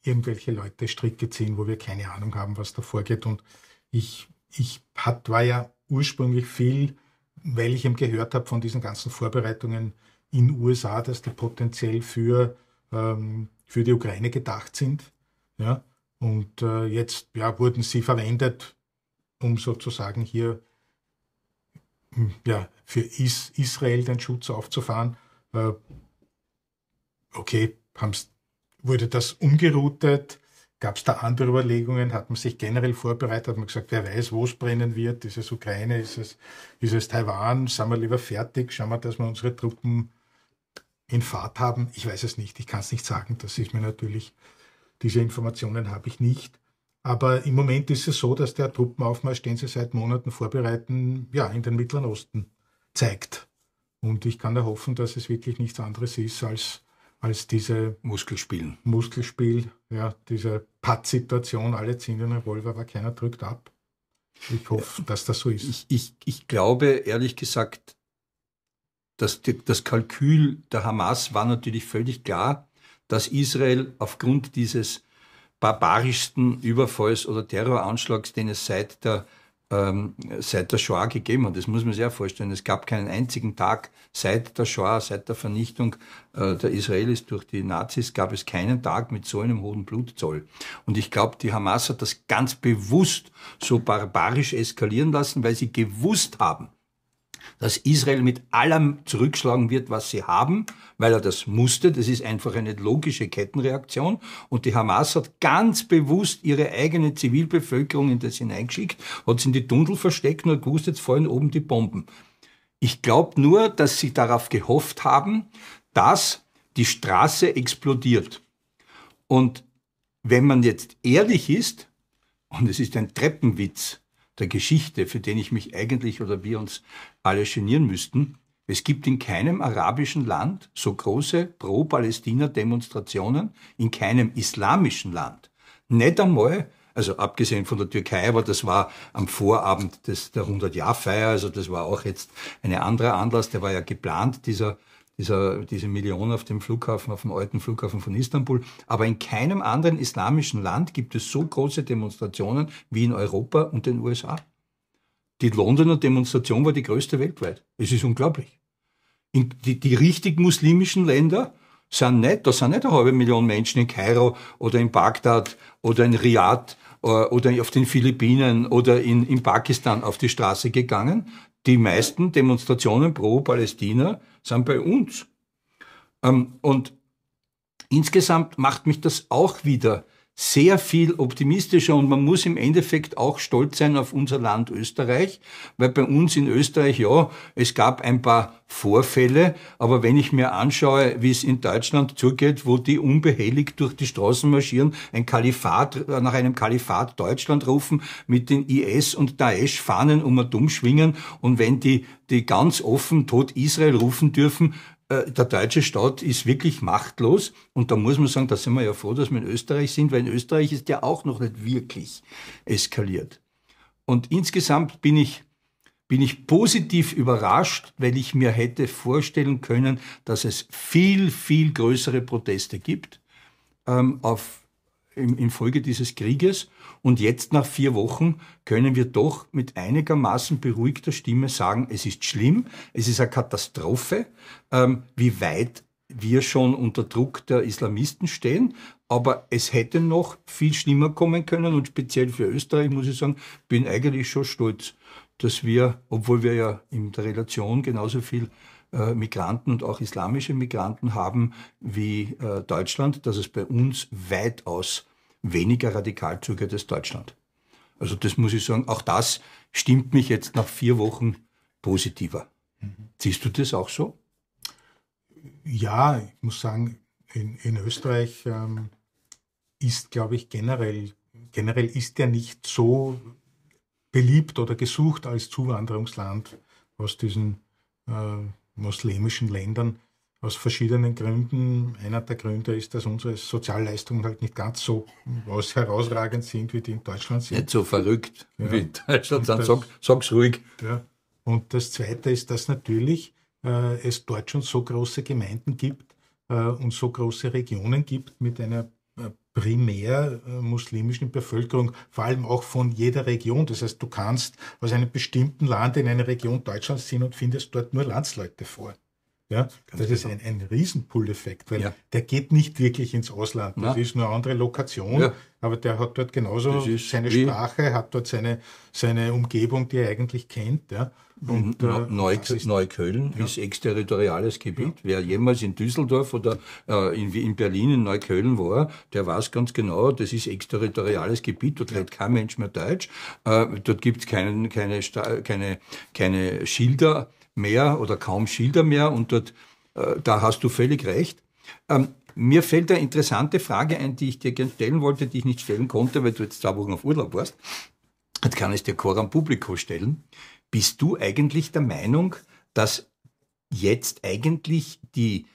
irgendwelche Leute Stricke ziehen, wo wir keine Ahnung haben, was da vorgeht. Und ich, ich hat, war ja ursprünglich viel, weil ich eben gehört habe von diesen ganzen Vorbereitungen in USA, dass die potenziell für ähm, für die Ukraine gedacht sind. Ja? Und äh, jetzt ja, wurden sie verwendet, um sozusagen hier hm, ja, für Is Israel den Schutz aufzufahren. Äh, okay, wurde das umgeroutet? Gab es da andere Überlegungen? Hat man sich generell vorbereitet? Hat man gesagt, wer weiß, wo es brennen wird? Ist es Ukraine? Ist es, ist es Taiwan? Sind wir lieber fertig? Schauen wir, dass wir unsere Truppen in Fahrt haben. Ich weiß es nicht, ich kann es nicht sagen, das ist mir natürlich, diese Informationen habe ich nicht. Aber im Moment ist es so, dass der Truppenaufmarsch, den sie seit Monaten vorbereiten, ja, in den Mittleren Osten zeigt. Und ich kann da hoffen, dass es wirklich nichts anderes ist als, als diese Muskelspielen. Muskelspiel, ja, diese Pattsituation, alle ziehen den Revolver, aber keiner drückt ab. Ich hoffe, dass das so ist. Ich, ich, ich glaube, ehrlich gesagt, das, das Kalkül der Hamas war natürlich völlig klar, dass Israel aufgrund dieses barbarischsten Überfalls oder Terroranschlags, den es seit der, ähm, seit der Shoah gegeben hat. Das muss man sich ja vorstellen. Es gab keinen einzigen Tag seit der Shoah, seit der Vernichtung äh, der Israelis durch die Nazis, gab es keinen Tag mit so einem hohen Blutzoll. Und ich glaube, die Hamas hat das ganz bewusst so barbarisch eskalieren lassen, weil sie gewusst haben, dass Israel mit allem zurückschlagen wird, was sie haben, weil er das musste. Das ist einfach eine logische Kettenreaktion. Und die Hamas hat ganz bewusst ihre eigene Zivilbevölkerung in das hineingeschickt, hat sie in die Tunnel versteckt und hat gewusst, jetzt fallen oben die Bomben. Ich glaube nur, dass sie darauf gehofft haben, dass die Straße explodiert. Und wenn man jetzt ehrlich ist, und es ist ein Treppenwitz, der Geschichte, für den ich mich eigentlich oder wir uns alle genieren müssten. Es gibt in keinem arabischen Land so große Pro-Palästina-Demonstrationen, in keinem islamischen Land. Nicht einmal, also abgesehen von der Türkei, aber das war am Vorabend des, der 100-Jahr-Feier, also das war auch jetzt ein anderer Anlass, der war ja geplant, dieser dieser, diese Million auf dem Flughafen, auf dem alten Flughafen von Istanbul. Aber in keinem anderen islamischen Land gibt es so große Demonstrationen wie in Europa und den USA. Die Londoner Demonstration war die größte weltweit. Es ist unglaublich. In, die, die richtig muslimischen Länder, sind nicht, da sind nicht eine halbe Million Menschen in Kairo oder in Bagdad oder in Riyadh äh, oder auf den Philippinen oder in, in Pakistan auf die Straße gegangen, die meisten Demonstrationen pro Palästina sind bei uns. Ähm, und insgesamt macht mich das auch wieder sehr viel optimistischer und man muss im Endeffekt auch stolz sein auf unser Land Österreich, weil bei uns in Österreich, ja, es gab ein paar Vorfälle, aber wenn ich mir anschaue, wie es in Deutschland zugeht, wo die unbehelligt durch die Straßen marschieren, ein Kalifat, nach einem Kalifat Deutschland rufen, mit den IS und Daesh-Fahnen um und umschwingen und wenn die, die ganz offen Tod Israel rufen dürfen, äh, der deutsche Staat ist wirklich machtlos. Und da muss man sagen, da sind wir ja froh, dass wir in Österreich sind, weil in Österreich ist ja auch noch nicht wirklich eskaliert. Und insgesamt bin ich, bin ich positiv überrascht, weil ich mir hätte vorstellen können, dass es viel, viel größere Proteste gibt ähm, auf, im, infolge dieses Krieges. Und jetzt nach vier Wochen können wir doch mit einigermaßen beruhigter Stimme sagen, es ist schlimm, es ist eine Katastrophe, ähm, wie weit wir schon unter Druck der Islamisten stehen. Aber es hätte noch viel schlimmer kommen können und speziell für Österreich muss ich sagen, bin eigentlich schon stolz, dass wir, obwohl wir ja in der Relation genauso viel äh, Migranten und auch islamische Migranten haben wie äh, Deutschland, dass es bei uns weitaus weniger radikal als Deutschland. Also das muss ich sagen, auch das stimmt mich jetzt nach vier Wochen positiver. Mhm. Siehst du das auch so? Ja, ich muss sagen, in, in Österreich ähm, ist, glaube ich, generell, generell ist er nicht so beliebt oder gesucht als Zuwanderungsland aus diesen äh, muslimischen Ländern aus verschiedenen Gründen. Einer der Gründe ist, dass unsere Sozialleistungen halt nicht ganz so herausragend sind, wie die in Deutschland sind. Nicht so verrückt ja. wie in Deutschland sind. Sag, sag's ruhig. Ja. Und das Zweite ist, dass natürlich äh, es dort schon so große Gemeinden gibt äh, und so große Regionen gibt mit einer äh, primär äh, muslimischen Bevölkerung, vor allem auch von jeder Region. Das heißt, du kannst aus einem bestimmten Land in eine Region Deutschlands ziehen und findest dort nur Landsleute vor. Ja, Ganz das genau. ist ein, ein Riesenpull-Effekt, weil ja. der geht nicht wirklich ins Ausland. Das ist nur eine andere Lokation, ja. aber der hat dort genauso seine Sprache, hat dort seine, seine Umgebung, die er eigentlich kennt. Ja. Mhm. Und, äh, Neu ist, Neukölln ja. ist exterritoriales Gebiet. Wer jemals in Düsseldorf oder äh, in, in, Berlin, in Neukölln war, der weiß ganz genau, das ist exterritoriales Gebiet, dort redet kein Mensch mehr Deutsch, äh, dort gibt es keine, keine, keine, keine Schilder mehr oder kaum Schilder mehr und dort, äh, da hast du völlig recht. Ähm, mir fällt eine interessante Frage ein, die ich dir gerne stellen wollte, die ich nicht stellen konnte, weil du jetzt zwei Wochen auf Urlaub warst. Jetzt kann ich dir Coram Publico stellen. Bist du eigentlich der Meinung, dass jetzt eigentlich die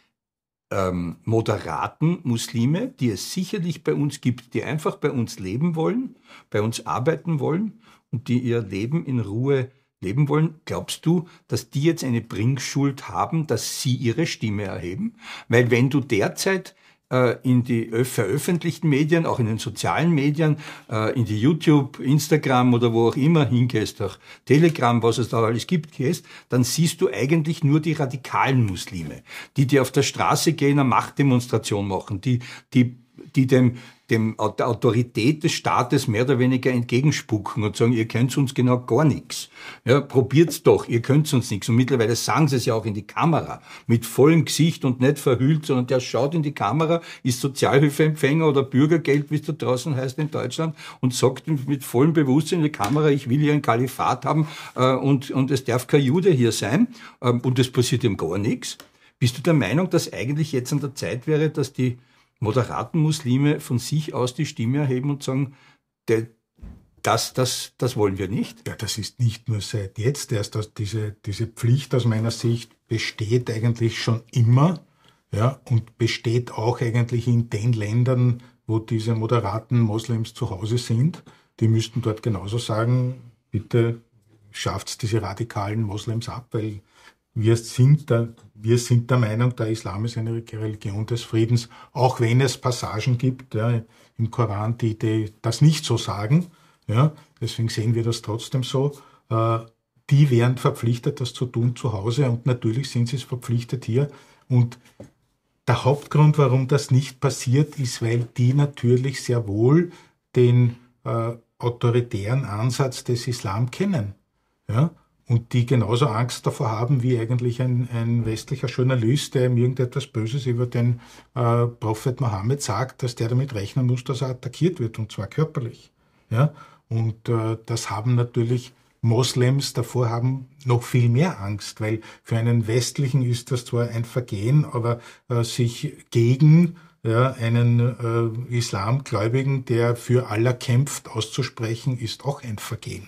ähm, moderaten Muslime, die es sicherlich bei uns gibt, die einfach bei uns leben wollen, bei uns arbeiten wollen und die ihr Leben in Ruhe leben wollen, glaubst du, dass die jetzt eine Bringschuld haben, dass sie ihre Stimme erheben? Weil wenn du derzeit äh, in die veröffentlichten Medien, auch in den sozialen Medien, äh, in die YouTube, Instagram oder wo auch immer hingehst, auch Telegram, was es da alles gibt, gehst, dann siehst du eigentlich nur die radikalen Muslime, die, dir auf der Straße gehen, eine Machtdemonstration machen, die, die die dem, dem, der Autorität des Staates mehr oder weniger entgegenspucken und sagen, ihr könnt uns genau gar nichts. Ja, probiert's doch, ihr könnt uns nichts. Und mittlerweile sagen sie es ja auch in die Kamera, mit vollem Gesicht und nicht verhüllt, sondern der schaut in die Kamera, ist Sozialhilfeempfänger oder Bürgergeld, wie es da draußen heißt in Deutschland, und sagt mit vollem Bewusstsein in die Kamera, ich will hier ein Kalifat haben äh, und, und es darf kein Jude hier sein. Ähm, und es passiert ihm gar nichts. Bist du der Meinung, dass eigentlich jetzt an der Zeit wäre, dass die moderaten Muslime von sich aus die Stimme erheben und sagen, der, das, das, das wollen wir nicht. Ja, das ist nicht nur seit jetzt erst, dass diese, diese Pflicht aus meiner Sicht besteht eigentlich schon immer ja, und besteht auch eigentlich in den Ländern, wo diese moderaten Moslems zu Hause sind. Die müssten dort genauso sagen, bitte schafft diese radikalen Moslems ab, weil wir sind, der, wir sind der Meinung, der Islam ist eine Religion des Friedens, auch wenn es Passagen gibt ja, im Koran, die, die, das nicht so sagen. Ja, deswegen sehen wir das trotzdem so. Äh, die wären verpflichtet, das zu tun zu Hause und natürlich sind sie es verpflichtet hier. Und der Hauptgrund, warum das nicht passiert, ist, weil die natürlich sehr wohl den äh, autoritären Ansatz des Islam kennen. Ja? und die genauso Angst davor haben wie eigentlich ein, ein westlicher Journalist, der ihm irgendetwas Böses über den äh, Prophet Mohammed sagt, dass der damit rechnen muss, dass er attackiert wird und zwar körperlich. Ja? Und äh, das haben natürlich Moslems davor haben noch viel mehr Angst, weil für einen Westlichen ist das zwar ein Vergehen, aber äh, sich gegen ja, einen äh, Islamgläubigen, der für Allah kämpft, auszusprechen, ist auch ein Vergehen.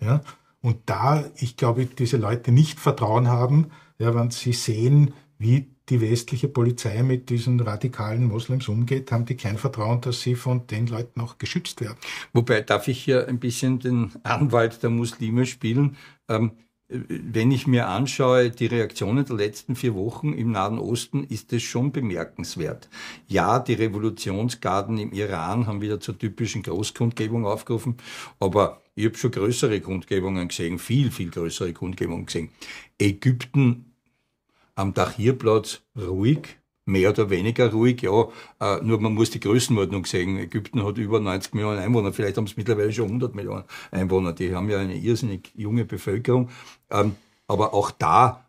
Ja? Und da, ich glaube, diese Leute nicht Vertrauen haben, ja, wenn sie sehen, wie die westliche Polizei mit diesen radikalen Moslems umgeht, haben die kein Vertrauen, dass sie von den Leuten auch geschützt werden. Wobei darf ich hier ein bisschen den Anwalt der Muslime spielen. Ähm, wenn ich mir anschaue, die Reaktionen der letzten vier Wochen im Nahen Osten, ist es schon bemerkenswert. Ja, die Revolutionsgarden im Iran haben wieder zur typischen Großkundgebung aufgerufen, aber ich habe schon größere Kundgebungen gesehen, viel, viel größere Kundgebungen gesehen. Ägypten am Tahrirplatz ruhig, mehr oder weniger ruhig, ja. Äh, nur man muss die Größenordnung sehen. Ägypten hat über 90 Millionen Einwohner, vielleicht haben es mittlerweile schon 100 Millionen Einwohner. Die haben ja eine irrsinnig junge Bevölkerung. Ähm, aber auch da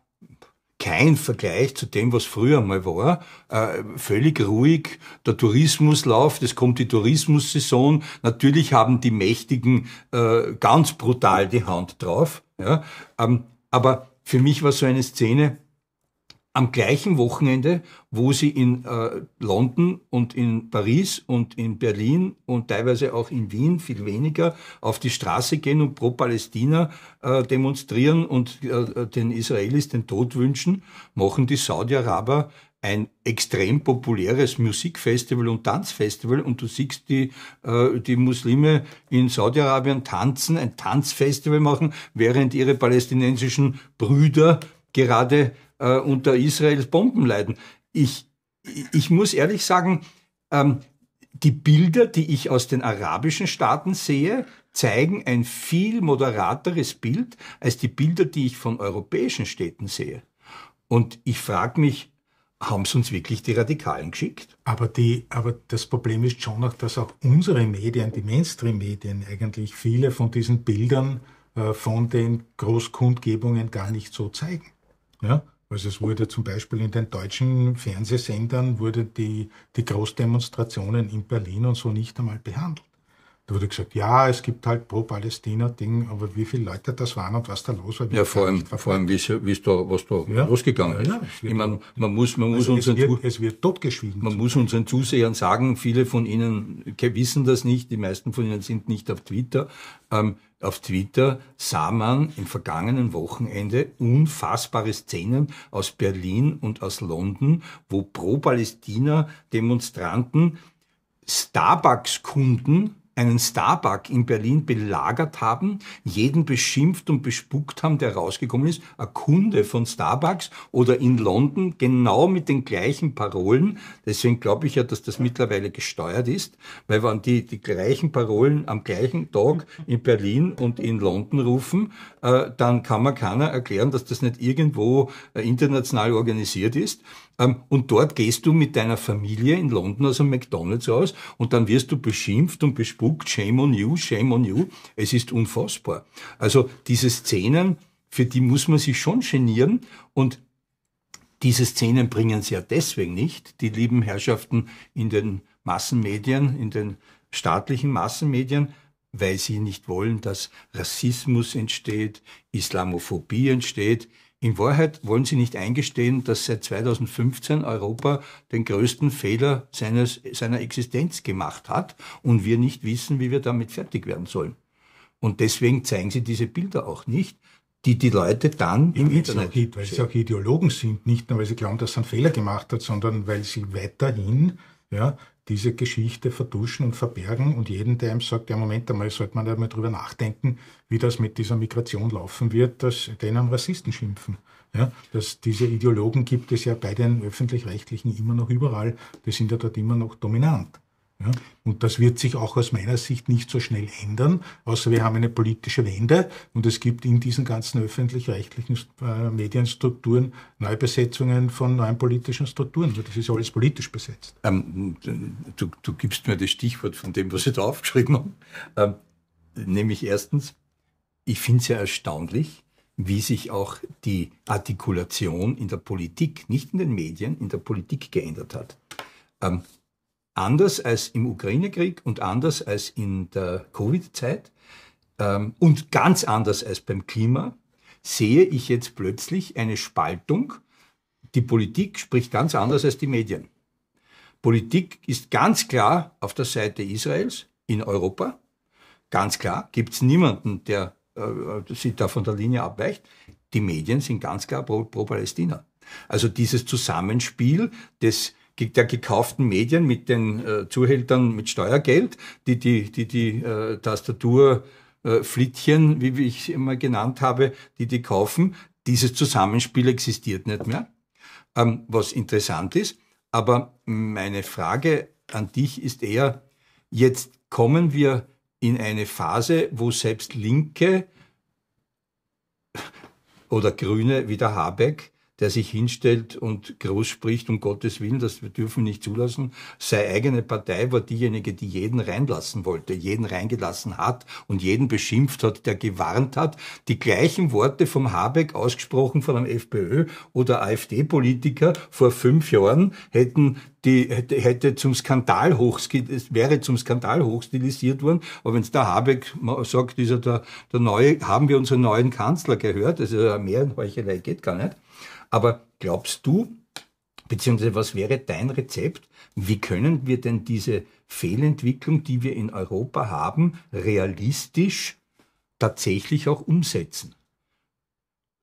kein Vergleich zu dem, was früher mal war. Äh, völlig ruhig, der Tourismuslauf, es kommt die Tourismussaison. Natürlich haben die Mächtigen äh, ganz brutal die Hand drauf. Ja? Ähm, aber für mich war so eine Szene, am gleichen Wochenende, wo sie in äh, London und in Paris und in Berlin und teilweise auch in Wien viel weniger auf die Straße gehen und pro Palästina äh, demonstrieren und äh, den Israelis den Tod wünschen, machen die Saudi-Araber ein extrem populäres Musikfestival und Tanzfestival und du siehst die, äh, die Muslime in Saudi-Arabien tanzen, ein Tanzfestival machen, während ihre palästinensischen Brüder gerade äh, unter Israels Bombenleiden. Ich, ich muss ehrlich sagen, ähm, die Bilder, die ich aus den arabischen Staaten sehe, zeigen ein viel moderateres Bild als die Bilder, die ich von europäischen Städten sehe. Und ich frage mich, haben es uns wirklich die Radikalen geschickt? Aber, die, aber das Problem ist schon auch, dass auch unsere Medien, die Mainstream-Medien, eigentlich viele von diesen Bildern äh, von den Großkundgebungen gar nicht so zeigen. Ja? Also es wurde zum Beispiel in den deutschen Fernsehsendern wurde die, die Großdemonstrationen in Berlin und so nicht einmal behandelt. Da wurde gesagt, ja, es gibt halt Pro-Palästina-Ding, aber wie viele Leute das waren und was da los war. Ja, vor allem, vor allem, wie es da, was da ja. losgegangen ist. Ja, ich meine, man muss, man muss also unseren, es wird, es wird totgeschwiegen. Man muss unseren Zusehern sagen, viele von ihnen wissen das nicht, die meisten von ihnen sind nicht auf Twitter. Ähm, auf Twitter sah man im vergangenen Wochenende unfassbare Szenen aus Berlin und aus London, wo pro Palästina Demonstranten Starbucks-Kunden einen Starbuck in Berlin belagert haben, jeden beschimpft und bespuckt haben, der rausgekommen ist, ein Kunde von Starbucks oder in London genau mit den gleichen Parolen. Deswegen glaube ich ja, dass das mittlerweile gesteuert ist, weil wenn die die gleichen Parolen am gleichen Tag in Berlin und in London rufen, äh, dann kann man keiner erklären, dass das nicht irgendwo äh, international organisiert ist. Ähm, und dort gehst du mit deiner Familie in London aus also einem McDonalds aus und dann wirst du beschimpft und bespuckt. Shame on you, shame on you. Es ist unfassbar. Also diese Szenen, für die muss man sich schon genieren und diese Szenen bringen sie ja deswegen nicht, die lieben Herrschaften in den Massenmedien, in den staatlichen Massenmedien, weil sie nicht wollen, dass Rassismus entsteht, Islamophobie entsteht, in Wahrheit wollen sie nicht eingestehen, dass seit 2015 Europa den größten Fehler seines, seiner Existenz gemacht hat und wir nicht wissen, wie wir damit fertig werden sollen. Und deswegen zeigen sie diese Bilder auch nicht, die die Leute dann ja, im Internet. Auch, weil sie auch Ideologen sind, nicht nur weil sie glauben, dass er einen Fehler gemacht hat, sondern weil sie weiterhin ja, diese Geschichte vertuschen und verbergen und jeden, der ihm sagt, ja Moment einmal, sollte man da mal drüber nachdenken, wie das mit dieser Migration laufen wird, dass denen Rassisten schimpfen. Ja, dass diese Ideologen gibt es ja bei den öffentlich-rechtlichen immer noch überall, die sind ja dort immer noch dominant. Ja, und das wird sich auch aus meiner Sicht nicht so schnell ändern, außer wir haben eine politische Wende und es gibt in diesen ganzen öffentlich-rechtlichen äh, Medienstrukturen Neubesetzungen von neuen politischen Strukturen. das ist alles politisch besetzt. Ähm, du, du, gibst mir das Stichwort von dem, was ich da aufgeschrieben habe. Ähm, nämlich erstens, ich finde es ja erstaunlich, wie sich auch die Artikulation in der Politik, nicht in den Medien, in der Politik geändert hat. Ähm, anders als im Ukraine-Krieg und anders als in der Covid-Zeit ähm, und ganz anders als beim Klima, sehe ich jetzt plötzlich eine Spaltung. Die Politik spricht ganz anders als die Medien. Politik ist ganz klar auf der Seite Israels in Europa. Ganz klar, gibt es niemanden, der äh, sich da von der Linie abweicht. Die Medien sind ganz klar pro, pro Palästina. Also dieses Zusammenspiel des der gekauften Medien mit den äh, Zuhältern mit Steuergeld, die die, die, die äh, Tastatur äh, Flittchen, wie, ich es immer genannt habe, die die kaufen. Dieses Zusammenspiel existiert nicht mehr, ähm, was interessant ist. Aber meine Frage an dich ist eher, jetzt kommen wir in eine Phase, wo selbst Linke oder Grüne wie der Habeck der sich hinstellt und groß spricht, um Gottes Willen, das dürfen wir nicht zulassen. Seine eigene Partei war diejenige, die jeden reinlassen wollte, jeden reingelassen hat und jeden beschimpft hat, der gewarnt hat. Die gleichen Worte vom Habeck ausgesprochen von einem FPÖ oder AfD-Politiker vor fünf Jahren hätten die hätte, hätte zum Skandal hoch, es wäre zum Skandal hochstilisiert worden. Aber wenn es der Habeck sagt, ist er der, der neue, haben wir unseren neuen Kanzler gehört, also mehr Heuchelei geht gar nicht aber glaubst du, beziehungsweise was wäre dein Rezept? Wie können wir denn diese Fehlentwicklung, die wir in Europa haben, realistisch tatsächlich auch umsetzen?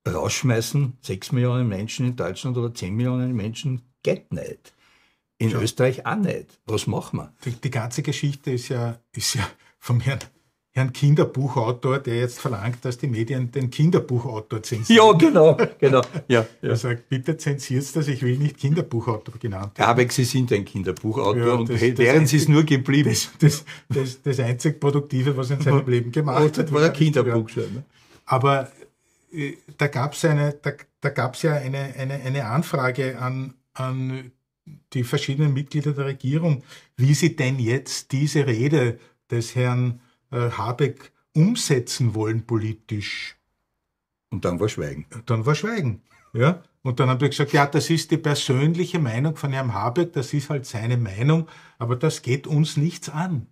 Rausschmeißen 6 Millionen Menschen in Deutschland oder 10 Millionen Menschen geht nicht. In ja. Österreich auch nicht. Was machen wir? Die, die ganze Geschichte ist ja, ist ja vom Herrn Herrn Kinderbuchautor, der jetzt verlangt, dass die Medien den Kinderbuchautor zensieren. Ja, genau, genau. Ja, ja. Er sagt, bitte zensiert das, ich will nicht Kinderbuchautor genannt werden. Ja, aber Sie sind ein Kinderbuchautor ja, und das, und wären Sie es nur geblieben. Das, das, das, einzig Produktive, was er in seinem Leben gemacht hat, war ein Kinderbuch. Ne? Aber äh, da gab es da, da ja eine, eine, eine Anfrage an, an die verschiedenen Mitglieder der Regierung, wie sie denn jetzt diese Rede des Herrn äh, Habeck umsetzen wollen politisch. Und dann war Schweigen. Dann war Schweigen, ja. Und dann haben wir gesagt, ja, das ist die persönliche Meinung von Herrn Habeck, das ist halt seine Meinung, aber das geht uns nichts an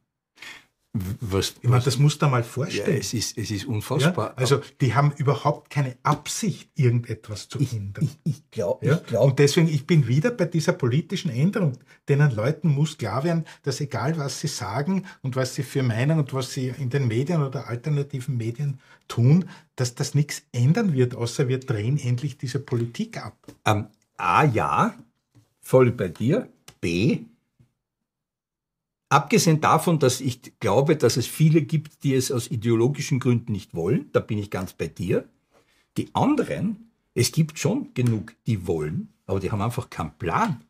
was, ich meine, das musst du dir mal vorstellen. Ja, es, ist, es ist unfassbar. Ja? Also die haben überhaupt keine Absicht, irgendetwas zu hindern. Ich, ich, glaube. Ja? Glaub. Und deswegen, ich bin wieder bei dieser politischen Änderung. Denen Leuten muss klar werden, dass egal was sie sagen und was sie für meinen und was sie in den Medien oder alternativen Medien tun, dass das nichts ändern wird, außer wir drehen endlich diese Politik ab. Ähm, A, ja, voll bei dir. B, Abgesehen davon, dass ich glaube, dass es viele gibt, die es aus ideologischen Gründen nicht wollen, da bin ich ganz bei dir. Die anderen, es gibt schon genug, die wollen, aber die haben einfach keinen Plan.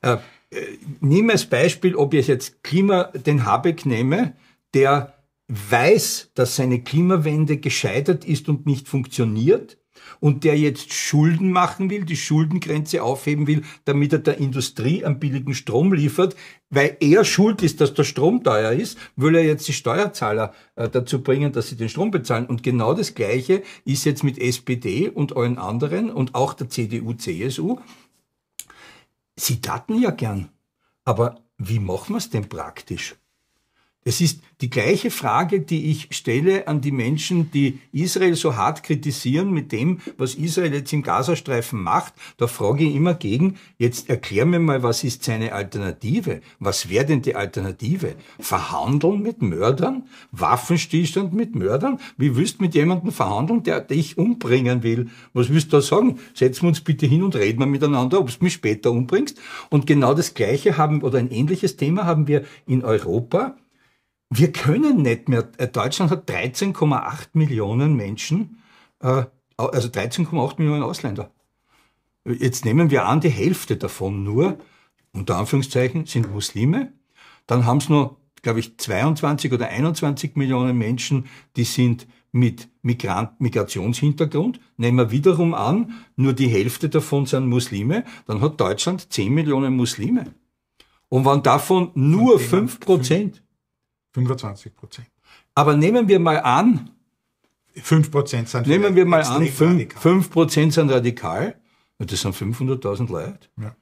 Äh, äh, nimm als Beispiel, ob ich jetzt Klima, den Habeck nehme, der weiß, dass seine Klimawende gescheitert ist und nicht funktioniert, und der jetzt Schulden machen will, die Schuldengrenze aufheben will, damit er der Industrie einen billigen Strom liefert, weil er schuld ist, dass der Strom teuer ist, will er jetzt die Steuerzahler äh, dazu bringen, dass sie den Strom bezahlen. Und genau das Gleiche ist jetzt mit SPD und allen anderen und auch der CDU, CSU. Sie taten ja gern, aber wie machen wir es denn praktisch? Es ist die gleiche Frage, die ich stelle an die Menschen, die Israel so hart kritisieren mit dem, was Israel jetzt im Gazastreifen macht. Da frage ich immer gegen, jetzt erklär mir mal, was ist seine Alternative? Was wäre denn die Alternative? Verhandeln mit Mördern? Waffenstillstand mit Mördern? Wie willst du mit jemandem verhandeln, der dich umbringen will? Was willst du da sagen? Setzen wir uns bitte hin und reden wir miteinander, ob du mich später umbringst. Und genau das Gleiche haben, oder ein ähnliches Thema haben wir in Europa wir können nicht mehr. Äh, Deutschland hat 13,8 Millionen Menschen, äh, also 13,8 Millionen Ausländer. Jetzt nehmen wir an, die Hälfte davon nur, unter Anführungszeichen, sind Muslime. Dann haben es nur, glaube ich, 22 oder 21 Millionen Menschen, die sind mit Migrant Migrationshintergrund. Nehmen wir wiederum an, nur die Hälfte davon sind Muslime. Dann hat Deutschland 10 Millionen Muslime. Und wenn davon nur 5 Prozent 25 Prozent. Aber nehmen wir mal an, 5 Prozent sind Nehmen wir mal an, 5, Prozent sind radikal. das sind 500.000 Leute. Ja.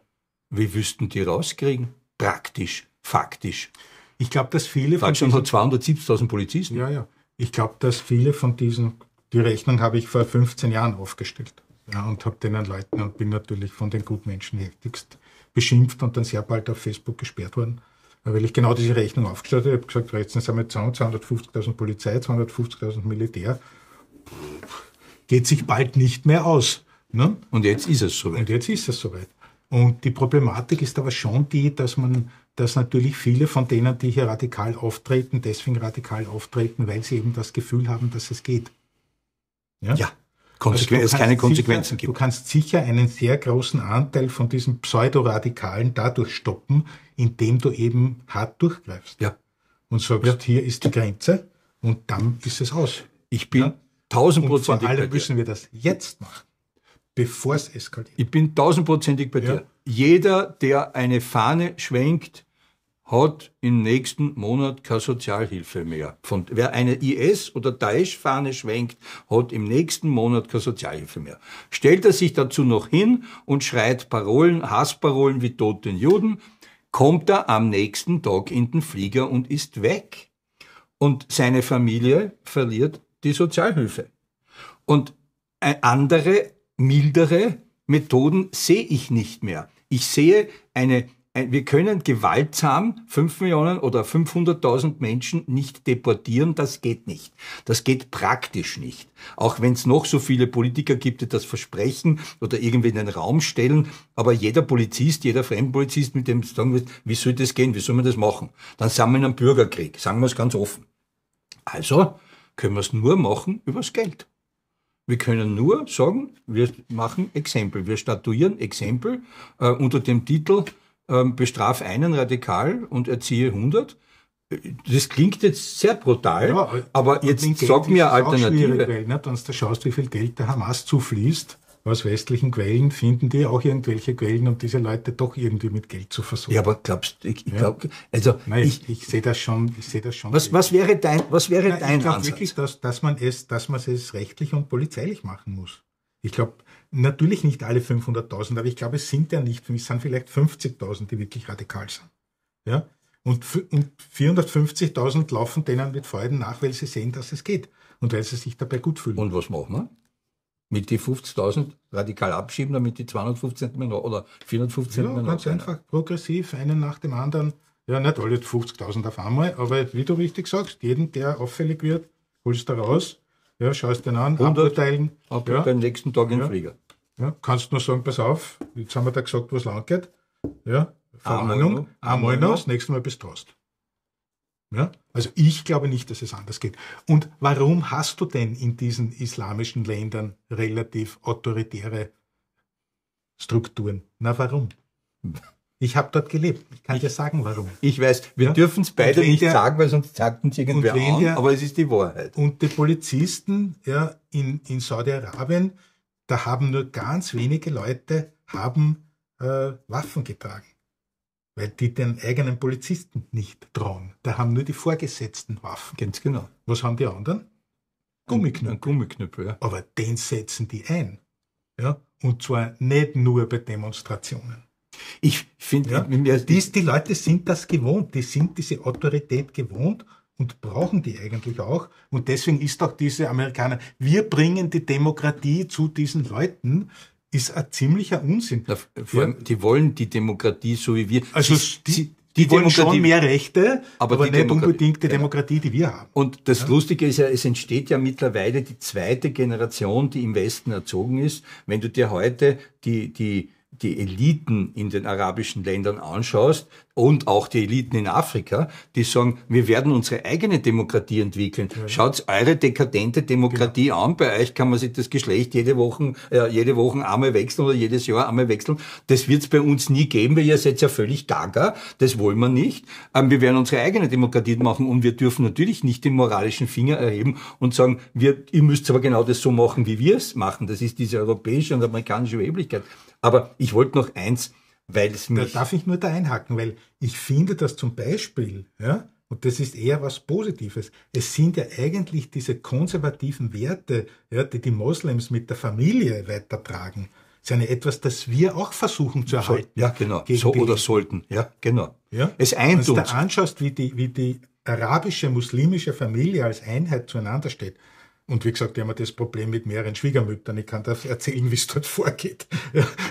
Wie wüssten die rauskriegen? Praktisch, faktisch. Ich glaube, dass viele Faktion von diesen, hat 270.000 Polizisten. Ja, ja. Ich glaube, dass viele von diesen, die Rechnung habe ich vor 15 Jahren aufgestellt. Ja, und habe denen Leuten und bin natürlich von den Gutmenschen heftigst beschimpft und dann sehr bald auf Facebook gesperrt worden weil ich genau diese Rechnung aufgestellt habe. Ich habe gesagt, letztens haben wir 250.000 Polizei, 250.000 Militär. Geht sich bald nicht mehr aus. Ne? Und jetzt ist es soweit. Und jetzt ist es soweit. Und die Problematik ist aber schon die, dass man, dass natürlich viele von denen, die hier radikal auftreten, deswegen radikal auftreten, weil sie eben das Gefühl haben, dass es geht. Ja. ja. Konsequen also es keine Konsequenzen gibt. Du kannst sicher einen sehr großen Anteil von diesen Pseudoradikalen dadurch stoppen, indem du eben hart durchgreifst. Ja. Und sagst, ja. hier ist die Grenze und dann ist es aus. Ich bin ja? tausendprozentig bei dir. Vor müssen wir das jetzt machen, bevor es eskaliert. Ich bin tausendprozentig bei dir. Jeder, der eine Fahne schwenkt, hat im nächsten Monat keine Sozialhilfe mehr. Von, wer eine IS- oder Daesh-Fahne schwenkt, hat im nächsten Monat keine Sozialhilfe mehr. Stellt er sich dazu noch hin und schreit Parolen, Hassparolen wie Tod den Juden, kommt er am nächsten Tag in den Flieger und ist weg. Und seine Familie verliert die Sozialhilfe. Und äh, andere, mildere Methoden sehe ich nicht mehr. Ich sehe eine wir können gewaltsam 5 Millionen oder 500.000 Menschen nicht deportieren, das geht nicht. Das geht praktisch nicht. Auch wenn es noch so viele Politiker gibt, die das versprechen oder irgendwie in den Raum stellen, aber jeder Polizist, jeder Fremdenpolizist, mit dem sagen wird, wie soll das gehen, wie soll man das machen? Dann sind wir in einem Bürgerkrieg, sagen wir es ganz offen. Also können wir es nur machen übers Geld. Wir können nur sagen, wir machen Exempel. Wir statuieren Exempel äh, unter dem Titel ähm, bestraf einen Radikal und erziehe 100. Das klingt jetzt sehr brutal, ja, aber jetzt sag mir Alternative. Weil, ne? Dann schaust, wie viel Geld der Hamas zufließt aus westlichen Quellen finden die auch irgendwelche Quellen, um diese Leute doch irgendwie mit Geld zu versorgen. Ja, aber glaubst du, ich, ich ja. glaube, also. Nein, ich, ich sehe das schon, ich sehe das schon. Was, was wäre dein, was wäre Nein, dein ich glaub Ansatz? wirklich, dass, dass man es, dass man es rechtlich und polizeilich machen muss. Ich glaube, Natürlich nicht alle 500.000, aber ich glaube, es sind ja nicht, es sind vielleicht 50.000, die wirklich radikal sind. Ja? Und, und 450.000 laufen denen mit Freuden nach, weil sie sehen, dass es geht und weil sie sich dabei gut fühlen. Und was machen wir? Mit die 50.000 radikal abschieben, damit die 215 oder 415 ja, ganz einfach, einer. progressiv, einen nach dem anderen. Ja, nicht alle 50.000 auf einmal, aber wie du richtig sagst, jeden, der auffällig wird, holst du raus, ja, schaust den an, 100, aburteilen. Ab ja. beim nächsten Tag in den ja. Flieger. Ja, kannst nur sagen, pass auf, jetzt haben wir da gesagt, was lang geht. Ja, Verwarnung, einmal noch, das nächste Mal bist du hast. Ja? Also ich glaube nicht, dass es anders geht. Und warum hast du denn in diesen islamischen Ländern relativ autoritäre Strukturen? Na warum? Ich habe dort gelebt. Ich kann ich, dir sagen, warum. Ich weiß, wir ja? dürfen es beide nicht der, sagen, weil sonst sagt uns irgendwer an, der, aber es ist die Wahrheit. Und die Polizisten ja, in, in Saudi-Arabien, da haben nur ganz wenige Leute haben äh, Waffen getragen, weil die den eigenen Polizisten nicht trauen. Da haben nur die Vorgesetzten Waffen. Ganz genau. Was haben die anderen? Gummiknüppel. Ein Gummiknüppel, ja. Aber den setzen die ein. Ja? Und zwar nicht nur bei Demonstrationen. Ich finde, ja? die Leute sind das gewohnt, die sind diese Autorität gewohnt und brauchen die eigentlich auch. Und deswegen ist auch diese Amerikaner, wir bringen die Demokratie zu diesen Leuten, ist ein ziemlicher Unsinn. Na, vor allem, die wollen die Demokratie so wie wir. Also sie, die, sie, die, die wollen schon mehr Rechte, aber, aber nicht Demokratie, unbedingt die Demokratie, ja. die wir haben. Und das ja. Lustige ist ja, es entsteht ja mittlerweile die zweite Generation, die im Westen erzogen ist. Wenn du dir heute die, die die Eliten in den arabischen Ländern anschaust und auch die Eliten in Afrika, die sagen, wir werden unsere eigene Demokratie entwickeln. Ja. Schaut eure dekadente Demokratie genau. an. Bei euch kann man sich das Geschlecht jede Woche, äh, jede Woche einmal wechseln oder jedes Jahr einmal wechseln. Das wird es bei uns nie geben, weil ihr seid ja völlig gaga. Das wollen wir nicht. Ähm, wir werden unsere eigene Demokratie machen und wir dürfen natürlich nicht den moralischen Finger erheben und sagen, wir, ihr müsst aber genau das so machen, wie wir es machen. Das ist diese europäische und amerikanische Überheblichkeit. Aber ich wollte noch eins, weil es mich. Da darf ich nur da einhaken, weil ich finde, dass zum Beispiel, ja, und das ist eher was Positives. Es sind ja eigentlich diese konservativen Werte, ja, die die Moslems mit der Familie weitertragen, das ist ja etwas, das wir auch versuchen zu erhalten. ja, genau. So oder sollten. Ja, genau. Ja? Es eint Wenn du uns. dir anschaust, wie die, wie die arabische, muslimische Familie als Einheit zueinander steht, und wie gesagt, die haben das Problem mit mehreren Schwiegermüttern. Ich kann da erzählen, wie es dort vorgeht.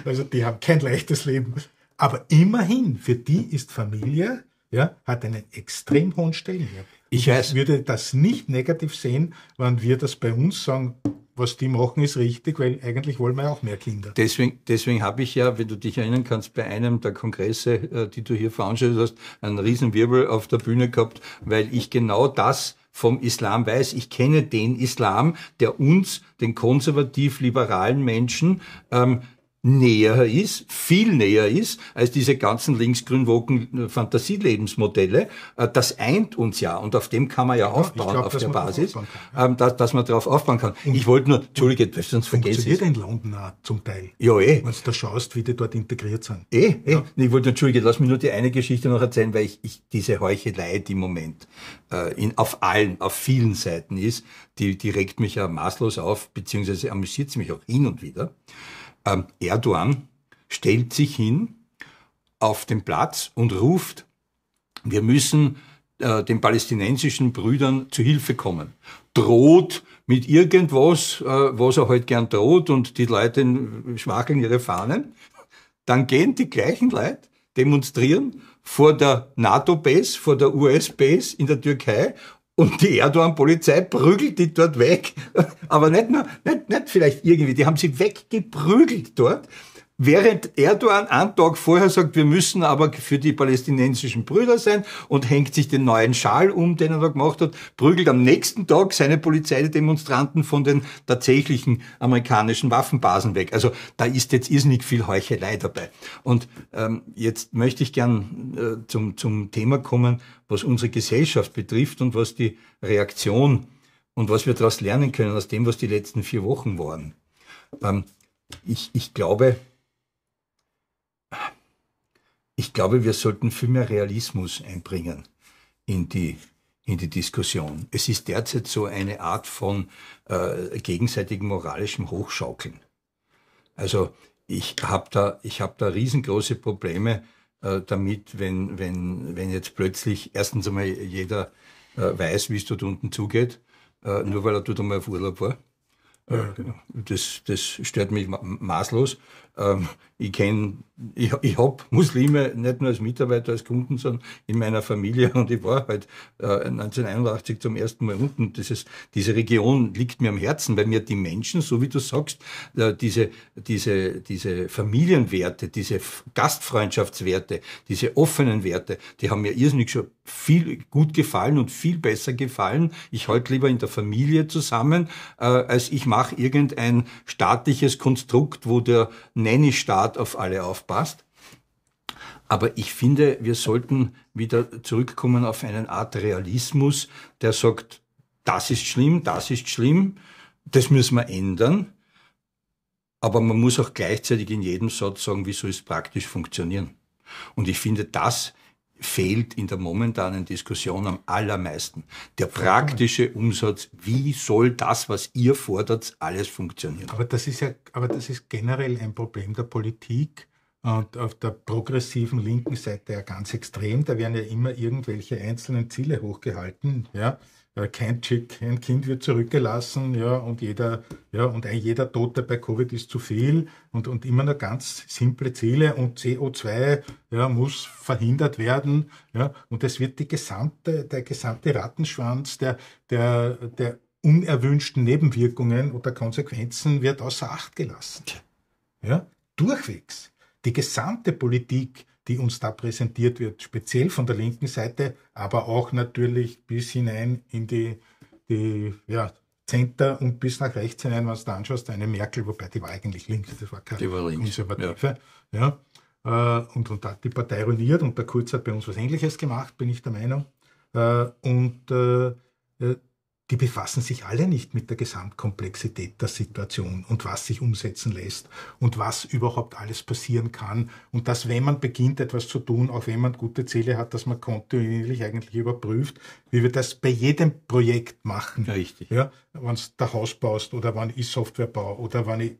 also die haben kein leichtes Leben. Aber immerhin, für die ist Familie, ja, hat einen extrem hohen Stellenwert. Ich weiß. würde das nicht negativ sehen, wenn wir das bei uns sagen, was die machen, ist richtig, weil eigentlich wollen wir auch mehr Kinder. Deswegen, deswegen habe ich ja, wenn du dich erinnern kannst, bei einem der Kongresse, äh, die du hier veranstaltet hast, einen Riesenwirbel auf der Bühne gehabt, weil ich genau das vom Islam weiß. Ich kenne den Islam, der uns, den konservativ-liberalen Menschen, ähm, näher ist, viel näher ist als diese ganzen linksgrün-woken äh, Fantasielebensmodelle. Äh, das eint uns ja und auf dem kann man ja, aufbauen, glaub, auf der Basis, ähm, dass, dass, man darauf aufbauen kann. Und ich wollte nur, Entschuldige, das sonst vergessen. Funktioniert in London auch zum Teil. Ja, eh. Wenn du da schaust, wie die dort integriert sind. Eh, eh. Ja. Ich wollte, Entschuldige, lass mich nur die eine Geschichte noch erzählen, weil ich, ich diese Heuchelei, die im Moment äh, in, auf allen, auf vielen Seiten ist, die, die regt mich ja maßlos auf, beziehungsweise amüsiert sie mich auch hin und wieder ähm, Erdogan stellt sich hin auf den Platz und ruft, wir müssen äh, den palästinensischen Brüdern zu Hilfe kommen. Droht mit irgendwas, äh, was er halt gern droht und die Leute schwackeln ihre Fahnen. Dann gehen die gleichen Leute demonstrieren vor der NATO-Base, vor der US-Base in der Türkei und die Erdogan-Polizei prügelt die dort weg. Aber nicht nur, nicht, nicht vielleicht irgendwie, die haben sie weggeprügelt dort. Während Erdogan einen Tag vorher sagt, wir müssen aber für die palästinensischen Brüder sein und hängt sich den neuen Schal um, den er da gemacht hat, prügelt am nächsten Tag seine Polizei die Demonstranten von den tatsächlichen amerikanischen Waffenbasen weg. Also da ist jetzt irrsinnig viel Heuchelei dabei. Und ähm, jetzt möchte ich gern äh, zum, zum Thema kommen, was unsere Gesellschaft betrifft und was die Reaktion und was wir daraus lernen können, aus dem, was die letzten vier Wochen waren. Ähm, ich, ich glaube, ich glaube, wir sollten viel mehr Realismus einbringen in die in die Diskussion. Es ist derzeit so eine Art von äh, gegenseitigem moralischem Hochschaukeln. Also ich habe da, hab da riesengroße Probleme äh, damit, wenn, wenn, wenn jetzt plötzlich erstens einmal jeder äh, weiß, wie es dort unten zugeht, äh, nur weil er dort einmal auf Urlaub war. Äh, ja, genau. das, das stört mich ma maßlos. Ähm, ich kenne, ich, ich habe Muslime nicht nur als Mitarbeiter, als Kunden, sondern in meiner Familie und ich war halt äh, 1981 zum ersten Mal unten. Das ist, diese Region liegt mir am Herzen, weil mir die Menschen, so wie du sagst, äh, diese, diese, diese Familienwerte, diese Gastfreundschaftswerte, diese offenen Werte, die haben mir irrsinnig schon viel gut gefallen und viel besser gefallen. Ich halte lieber in der Familie zusammen, äh, als ich mache irgendein staatliches Konstrukt, wo der Nanny-Staat auf alle aufpasst. Aber ich finde, wir sollten wieder zurückkommen auf einen Art Realismus, der sagt, das ist schlimm, das ist schlimm, das müssen wir ändern. Aber man muss auch gleichzeitig in jedem Satz sagen, wieso es praktisch funktionieren. Und ich finde, das fehlt in der momentanen Diskussion am allermeisten. Der praktische Umsatz, wie soll das, was ihr fordert, alles funktionieren? Aber das ist ja, aber das ist generell ein Problem der Politik und äh, auf der progressiven linken Seite ja ganz extrem. Da werden ja immer irgendwelche einzelnen Ziele hochgehalten, ja. Äh, kein, kein Kind wird zurückgelassen, ja, und jeder, ja, und ein jeder Tote bei Covid ist zu viel und, und immer nur ganz simple Ziele und CO2, ja, muss verhindert werden, ja, und es wird die gesamte, der gesamte Rattenschwanz der, der, der unerwünschten Nebenwirkungen oder Konsequenzen wird außer Acht gelassen. Ja, durchwegs. Die gesamte Politik die uns da präsentiert wird, speziell von der linken Seite, aber auch natürlich bis hinein in die, die ja, Center und bis nach rechts hinein, wenn du da anschaust, eine Merkel, wobei die war eigentlich links, das war keine die war links. konservative. Ja. ja. Äh, und, und hat die Partei ruiniert und der Kurz hat bei uns was Ähnliches gemacht, bin ich der Meinung. Äh, und äh, die befassen sich alle nicht mit der Gesamtkomplexität der Situation und was sich umsetzen lässt und was überhaupt alles passieren kann. Und dass, wenn man beginnt, etwas zu tun, auch wenn man gute Ziele hat, dass man kontinuierlich eigentlich überprüft, wie wir das bei jedem Projekt machen. Richtig. Ja, wenn du da Haus baust oder wenn ich Software baue oder wenn ich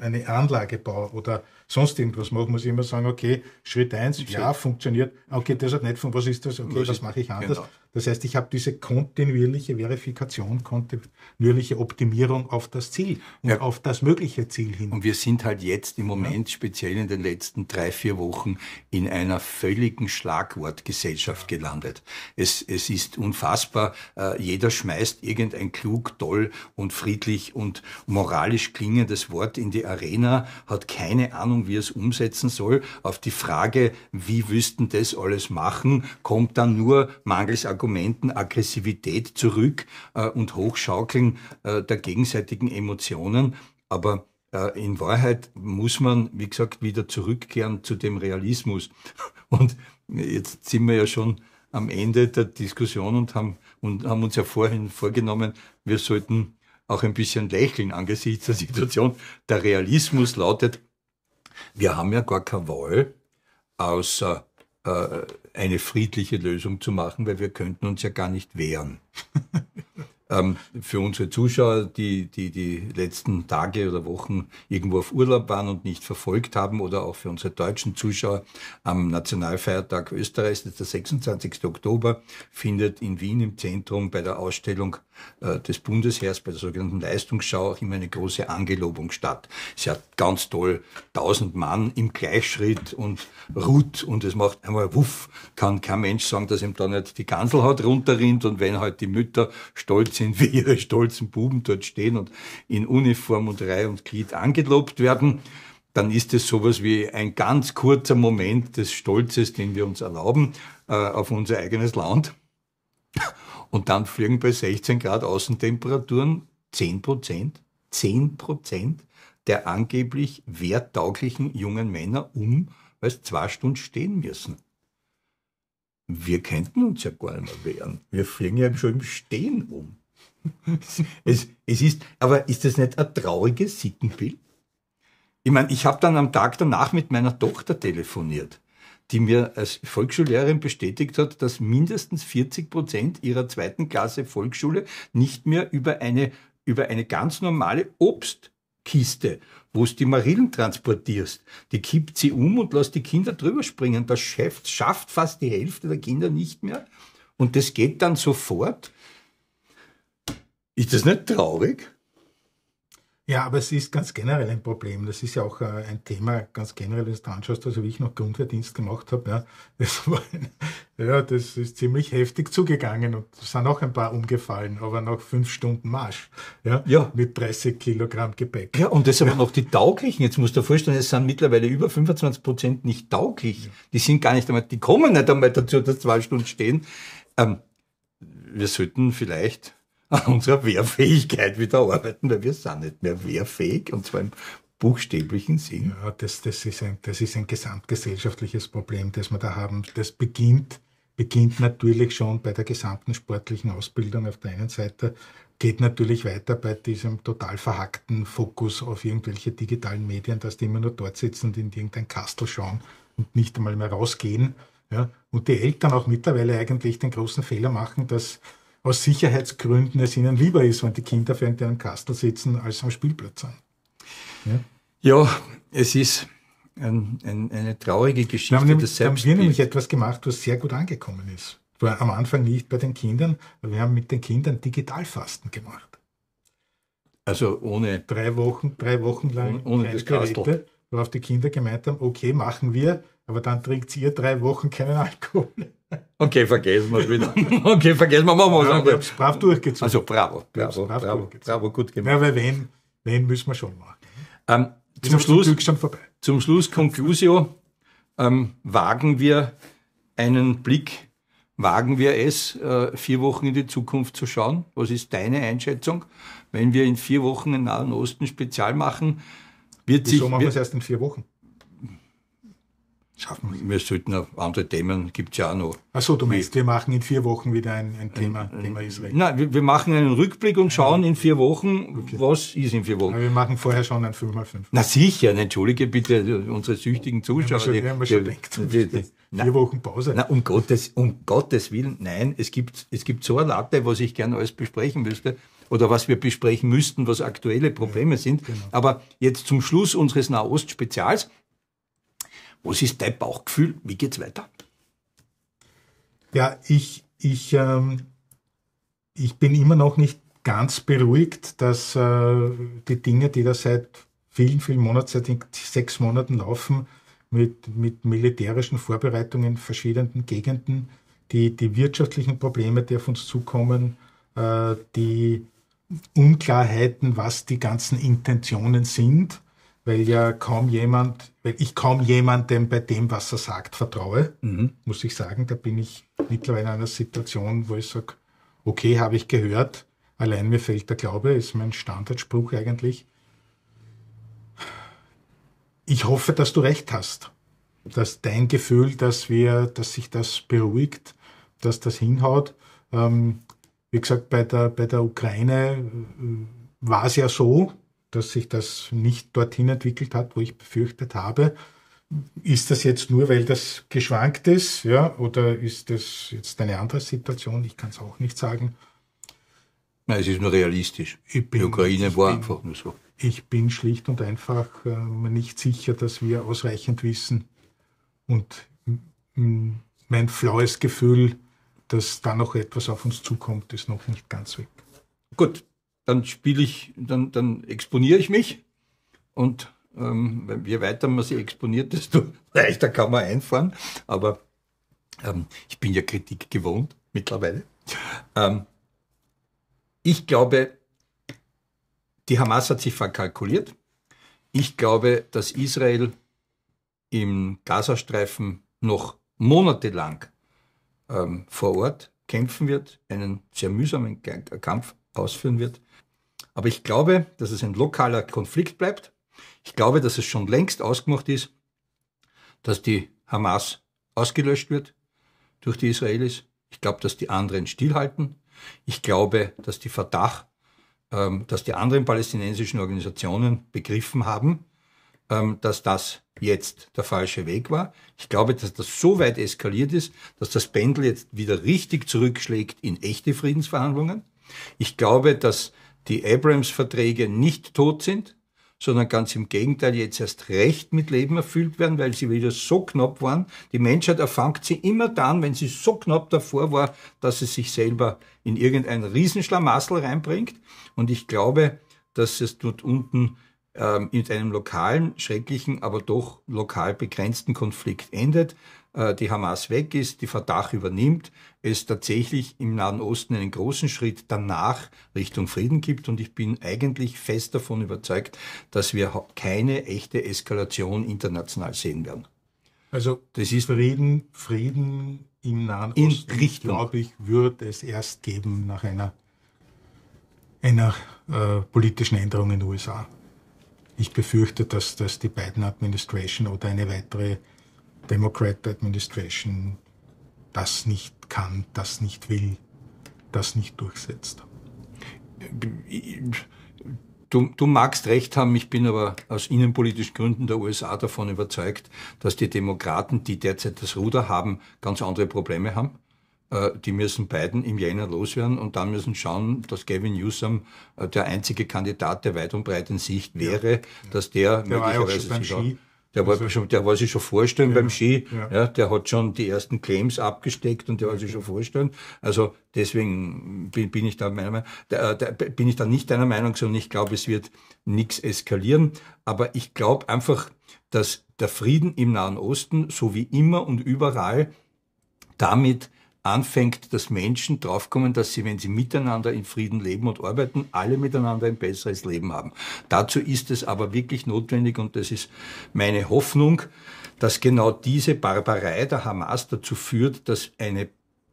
eine Anlage baue oder sonst irgendwas mache, muss ich immer sagen, okay, Schritt eins, ja, funktioniert, okay, das hat nicht von, was ist das, okay, was, was mache ich genau. anders? Genau. Das heißt, ich habe diese kontinuierliche Verifikation, kontinuierliche Optimierung auf das Ziel und ja. auf das mögliche Ziel hin. Und wir sind halt jetzt im Moment, ja. speziell in den letzten drei, vier Wochen, in einer völligen Schlagwortgesellschaft gelandet. Es, es ist unfassbar. Äh, jeder schmeißt irgendein klug, toll und friedlich und moralisch klingendes Wort in die Arena, hat keine Ahnung, wie er es umsetzen soll. Auf die Frage, wie wüssten das alles machen, kommt dann nur mangels Argumenten Aggressivität zurück äh, und Hochschaukeln äh, der gegenseitigen Emotionen. Aber äh, in Wahrheit muss man, wie gesagt, wieder zurückkehren zu dem Realismus. Und jetzt sind wir ja schon am Ende der Diskussion und haben, und haben uns ja vorhin vorgenommen, wir sollten auch ein bisschen lächeln angesichts der Situation. Der Realismus lautet, wir haben ja gar keine Wahl, außer äh, eine friedliche Lösung zu machen, weil wir könnten uns ja gar nicht wehren. Ähm, für unsere Zuschauer, die, die die letzten Tage oder Wochen irgendwo auf Urlaub waren und nicht verfolgt haben, oder auch für unsere deutschen Zuschauer, am Nationalfeiertag Österreichs, das ist der 26. Oktober, findet in Wien im Zentrum bei der Ausstellung äh, des Bundesheers, bei der sogenannten Leistungsschau, auch immer eine große Angelobung statt. Sie hat ganz toll 1000 Mann im Gleichschritt und ruht und es macht einmal wuff, kann kein Mensch sagen, dass ihm da nicht die Ganselhaut runterrinnt und wenn halt die Mütter stolz sind, wie ihre stolzen Buben dort stehen und in Uniform und Reihe und Glied angelobt werden, dann ist es sowas wie ein ganz kurzer Moment des Stolzes, den wir uns erlauben äh, auf unser eigenes Land. Und dann fliegen bei 16 Grad Außentemperaturen 10 Prozent, 10 Prozent der angeblich werttauglichen jungen Männer um, weil sie zwei Stunden stehen müssen. Wir könnten uns ja gar nicht mehr wehren. Wir fliegen ja schon im Stehen um es, es ist, aber ist das nicht ein trauriges Sittenbild? Ich meine, ich habe dann am Tag danach mit meiner Tochter telefoniert, die mir als Volksschullehrerin bestätigt hat, dass mindestens 40 Prozent ihrer zweiten Klasse Volksschule nicht mehr über eine, über eine ganz normale Obstkiste, wo es die Marillen transportierst, die kippt sie um und lässt die Kinder drüber springen. Das schafft, schafft fast die Hälfte der Kinder nicht mehr. Und das geht dann sofort ist das nicht traurig? Ja, aber es ist ganz generell ein Problem. Das ist ja auch äh, ein Thema, ganz generell, wenn du da anschaust, also wie ich noch Grundwehrdienst gemacht habe, ja, das, ja, das ist ziemlich heftig zugegangen und es sind auch ein paar umgefallen, aber nach fünf Stunden Marsch ja, ja. mit 30 Kilogramm Gepäck. Ja, und das aber ja. noch die Tauglichen. Jetzt musst du dir vorstellen, es sind mittlerweile über 25 Prozent nicht tauglich. Ja. Die sind gar nicht einmal, die kommen nicht einmal dazu, dass zwei Stunden stehen. Ähm, wir sollten vielleicht an unserer Wehrfähigkeit wieder arbeiten, weil wir sind nicht mehr wehrfähig und zwar im buchstäblichen Sinn. Ja, das, das, ist ein, das ist ein gesamtgesellschaftliches Problem, das wir da haben. Das beginnt, beginnt natürlich schon bei der gesamten sportlichen Ausbildung auf der einen Seite, geht natürlich weiter bei diesem total verhackten Fokus auf irgendwelche digitalen Medien, dass die immer nur dort sitzen und in irgendein Kastel schauen und nicht einmal mehr rausgehen. Ja? Und die Eltern auch mittlerweile eigentlich den großen Fehler machen, dass aus Sicherheitsgründen es ihnen lieber ist, wenn die Kinder vor irgendeinem Kastel sitzen, als am Spielplatz sind. Ja, ja es ist ein, ein, eine traurige Geschichte. Wir haben, nämlich, haben wir nämlich etwas gemacht, was sehr gut angekommen ist. War am Anfang nicht bei den Kindern, aber wir haben mit den Kindern Digitalfasten gemacht. Also ohne. Drei Wochen, drei Wochen lang. Ohne das Kastel. Worauf die Kinder gemeint haben, okay, machen wir, aber dann trinkt ihr drei Wochen keinen Alkohol. Okay, vergessen wir es wieder. Okay, vergessen wir, machen wir es ja, Ich brav durchgezogen. Also bravo, bravo, brav bravo, bravo, gut gemacht. Ja, weil wen, wen müssen wir schon machen. Ähm, zum, Schluss, schon vorbei. zum Schluss, Conclusio, ähm, wagen wir einen Blick, wagen wir es, äh, vier Wochen in die Zukunft zu schauen? Was ist deine Einschätzung? Wenn wir in vier Wochen einen Nahen Osten Spezial machen, wird Wieso sich... Wieso machen wir es erst in vier Wochen? schaffen. Wir sollten auf andere Themen, gibt es ja auch noch. Achso, du meinst, wir machen in vier Wochen wieder ein, ein Thema, ein, Thema Israel? Nein, wir, wir, machen einen Rückblick und schauen in vier Wochen, okay. was ist in vier Wochen. Aber wir machen vorher schon ein 5x5. Na sicher, entschuldige bitte unsere süchtigen Zuschauer. Ja, haben wir schon, die, schon die, denkt, vier Wochen Pause. Na, um, Gottes, um Gottes Willen, nein, es gibt, es gibt so eine Latte, was ich gerne alles besprechen müsste oder was wir besprechen müssten, was aktuelle Probleme ja, sind. Genau. Aber jetzt zum Schluss unseres Nahost-Spezials was ist dein Bauchgefühl? Wie geht's weiter? Ja, ich, ich, ähm, ich bin immer noch nicht ganz beruhigt, dass äh, die Dinge, die da seit vielen, vielen Monaten, seit sechs Monaten laufen, mit, mit militärischen Vorbereitungen in verschiedenen Gegenden, die, die wirtschaftlichen Probleme, die auf uns zukommen, äh, die Unklarheiten, was die ganzen Intentionen sind, weil ja kaum jemand, weil ich kaum jemandem bei dem, was er sagt, vertraue, mhm. muss ich sagen. Da bin ich mittlerweile in einer Situation, wo ich sage, okay, habe ich gehört, allein mir fehlt der Glaube, ist mein Standardspruch eigentlich. Ich hoffe, dass du recht hast, dass dein Gefühl, dass wir, dass sich das beruhigt, dass das hinhaut. Ähm, wie gesagt, bei der, bei der Ukraine äh, war es ja so, dass sich das nicht dorthin entwickelt hat, wo ich befürchtet habe. Ist das jetzt nur, weil das geschwankt ist, ja, oder ist das jetzt eine andere Situation? Ich kann es auch nicht sagen. Nein, es ist nur realistisch. Bin, Die Ukraine war bin, einfach nur so. Ich bin schlicht und einfach äh, nicht sicher, dass wir ausreichend wissen. Und mein flaues Gefühl, dass da noch etwas auf uns zukommt, ist noch nicht ganz weg. Gut, dann spiele ich, dann, dann exponiere ich mich und ähm, je weiter man sich exponiert, desto leichter kann man einfahren. Aber ähm, ich bin ja Kritik gewohnt mittlerweile. Ähm, ich glaube, die Hamas hat sich verkalkuliert. Ich glaube, dass Israel im Gazastreifen noch monatelang ähm, vor Ort kämpfen wird, einen sehr mühsamen äh, Kampf ausführen wird. Aber ich glaube, dass es ein lokaler Konflikt bleibt. Ich glaube, dass es schon längst ausgemacht ist, dass die Hamas ausgelöscht wird durch die Israelis. Ich glaube, dass die anderen stillhalten. Ich glaube, dass die Verdacht, ähm, dass die anderen palästinensischen Organisationen begriffen haben, ähm, dass das jetzt der falsche Weg war. Ich glaube, dass das so weit eskaliert ist, dass das Pendel jetzt wieder richtig zurückschlägt in echte Friedensverhandlungen. Ich glaube, dass die Abrams-Verträge nicht tot sind, sondern ganz im Gegenteil jetzt erst recht mit Leben erfüllt werden, weil sie wieder so knapp waren. Die Menschheit erfangt sie immer dann, wenn sie so knapp davor war, dass sie sich selber in irgendein Riesenschlamassel reinbringt. Und ich glaube, dass es dort unten ähm, in einem lokalen, schrecklichen, aber doch lokal begrenzten Konflikt endet, äh, die Hamas weg ist, die Fatah übernimmt, es tatsächlich im Nahen Osten einen großen Schritt danach Richtung Frieden gibt. Und ich bin eigentlich fest davon überzeugt, dass wir keine echte Eskalation international sehen werden. Also das ist Frieden, Frieden im Nahen Osten, Richtung. glaube ich, wird es erst geben nach einer, einer äh, politischen Änderung in den USA. Ich befürchte, dass, dass die Biden-Administration oder eine weitere Democrat Administration das nicht kann, das nicht will, das nicht durchsetzt. Du, du, magst recht haben, ich bin aber aus innenpolitischen Gründen der USA davon überzeugt, dass die Demokraten, die derzeit das Ruder haben, ganz andere Probleme haben. Äh, die müssen Biden im Jänner loswerden und dann müssen schauen, dass Gavin Newsom äh, der einzige Kandidat, der weit und breit in Sicht wäre, ja. dass der, der möglicherweise sich der war, also- schon, der war sich schon vorstellen ja, beim Ski. Ja. ja. der hat schon die ersten Claims abgesteckt und der war sich schon vorstellen. Also deswegen bin, bin ich da meiner Meinung, da, da, bin ich da nicht deiner Meinung, sondern ich glaube, es wird nichts eskalieren. Aber ich glaube einfach, dass der Frieden im Nahen Osten, so wie immer und überall, damit anfängt, dass Menschen draufkommen, dass sie, wenn sie miteinander in Frieden leben und arbeiten, alle miteinander ein besseres Leben haben. Dazu ist es aber wirklich notwendig und das ist meine Hoffnung, dass genau diese Barbarei der Hamas dazu führt, dass eine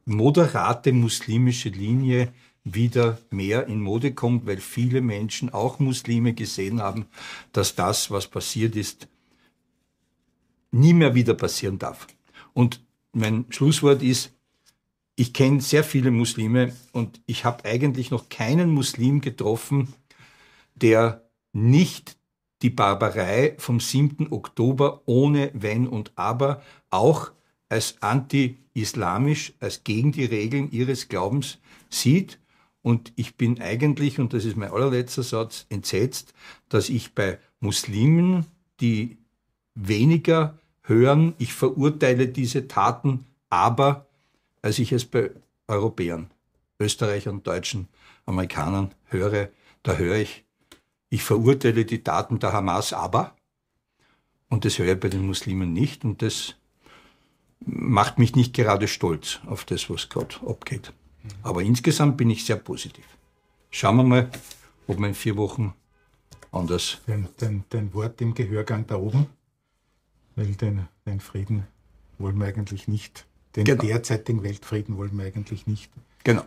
moderate muslimische Linie wieder mehr in Mode kommt, weil viele Menschen, auch Muslime, gesehen haben, dass das, was passiert ist, nie mehr wieder passieren darf. Und mein Schlusswort ist, ich kenne sehr viele Muslime und ich habe eigentlich noch keinen Muslim getroffen, der nicht die Barbarei vom 7. Oktober ohne Wenn und Aber auch als anti-islamisch, als gegen die Regeln ihres Glaubens sieht. Und ich bin eigentlich, und das ist mein allerletzter Satz, entsetzt, dass ich bei Muslimen, die weniger hören, ich verurteile diese Taten, aber als ich es bei Europäern, Österreichern Deutschen, Amerikanern höre. Da höre ich, ich verurteile die Taten der Hamas, aber, und das höre ich bei den Muslimen nicht, und das macht mich nicht gerade stolz auf das, was gerade abgeht. Mhm. Aber insgesamt bin ich sehr positiv. Schauen wir mal, ob wir in vier Wochen anders. Dein, dein, dein Wort im Gehörgang da oben, weil den, den Frieden wollen wir eigentlich nicht den genau. derzeitigen Weltfrieden wollen wir eigentlich nicht. Genau.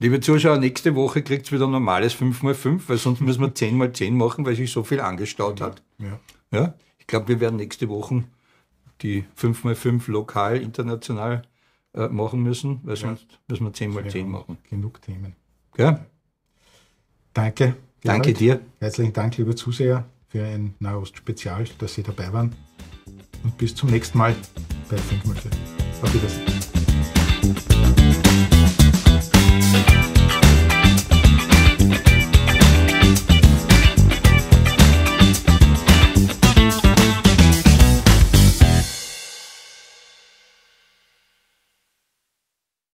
Liebe Zuschauer, nächste Woche kriegt es wieder ein normales 5x5, weil sonst müssen wir 10 mal 10 machen, weil sich so viel angestaut hat. Ja. ja? Ich glaube, wir werden nächste Woche die 5x5 lokal, international äh, machen müssen, weil sonst ja. müssen wir 10 mal 10 machen. Genug Themen. Ja? Danke. Gerald. Danke dir. Herzlichen Dank, liebe Zuseher, für ein Nahost-Spezial, dass Sie dabei waren. Und bis zum nächsten Mal bei 5x5. わけです。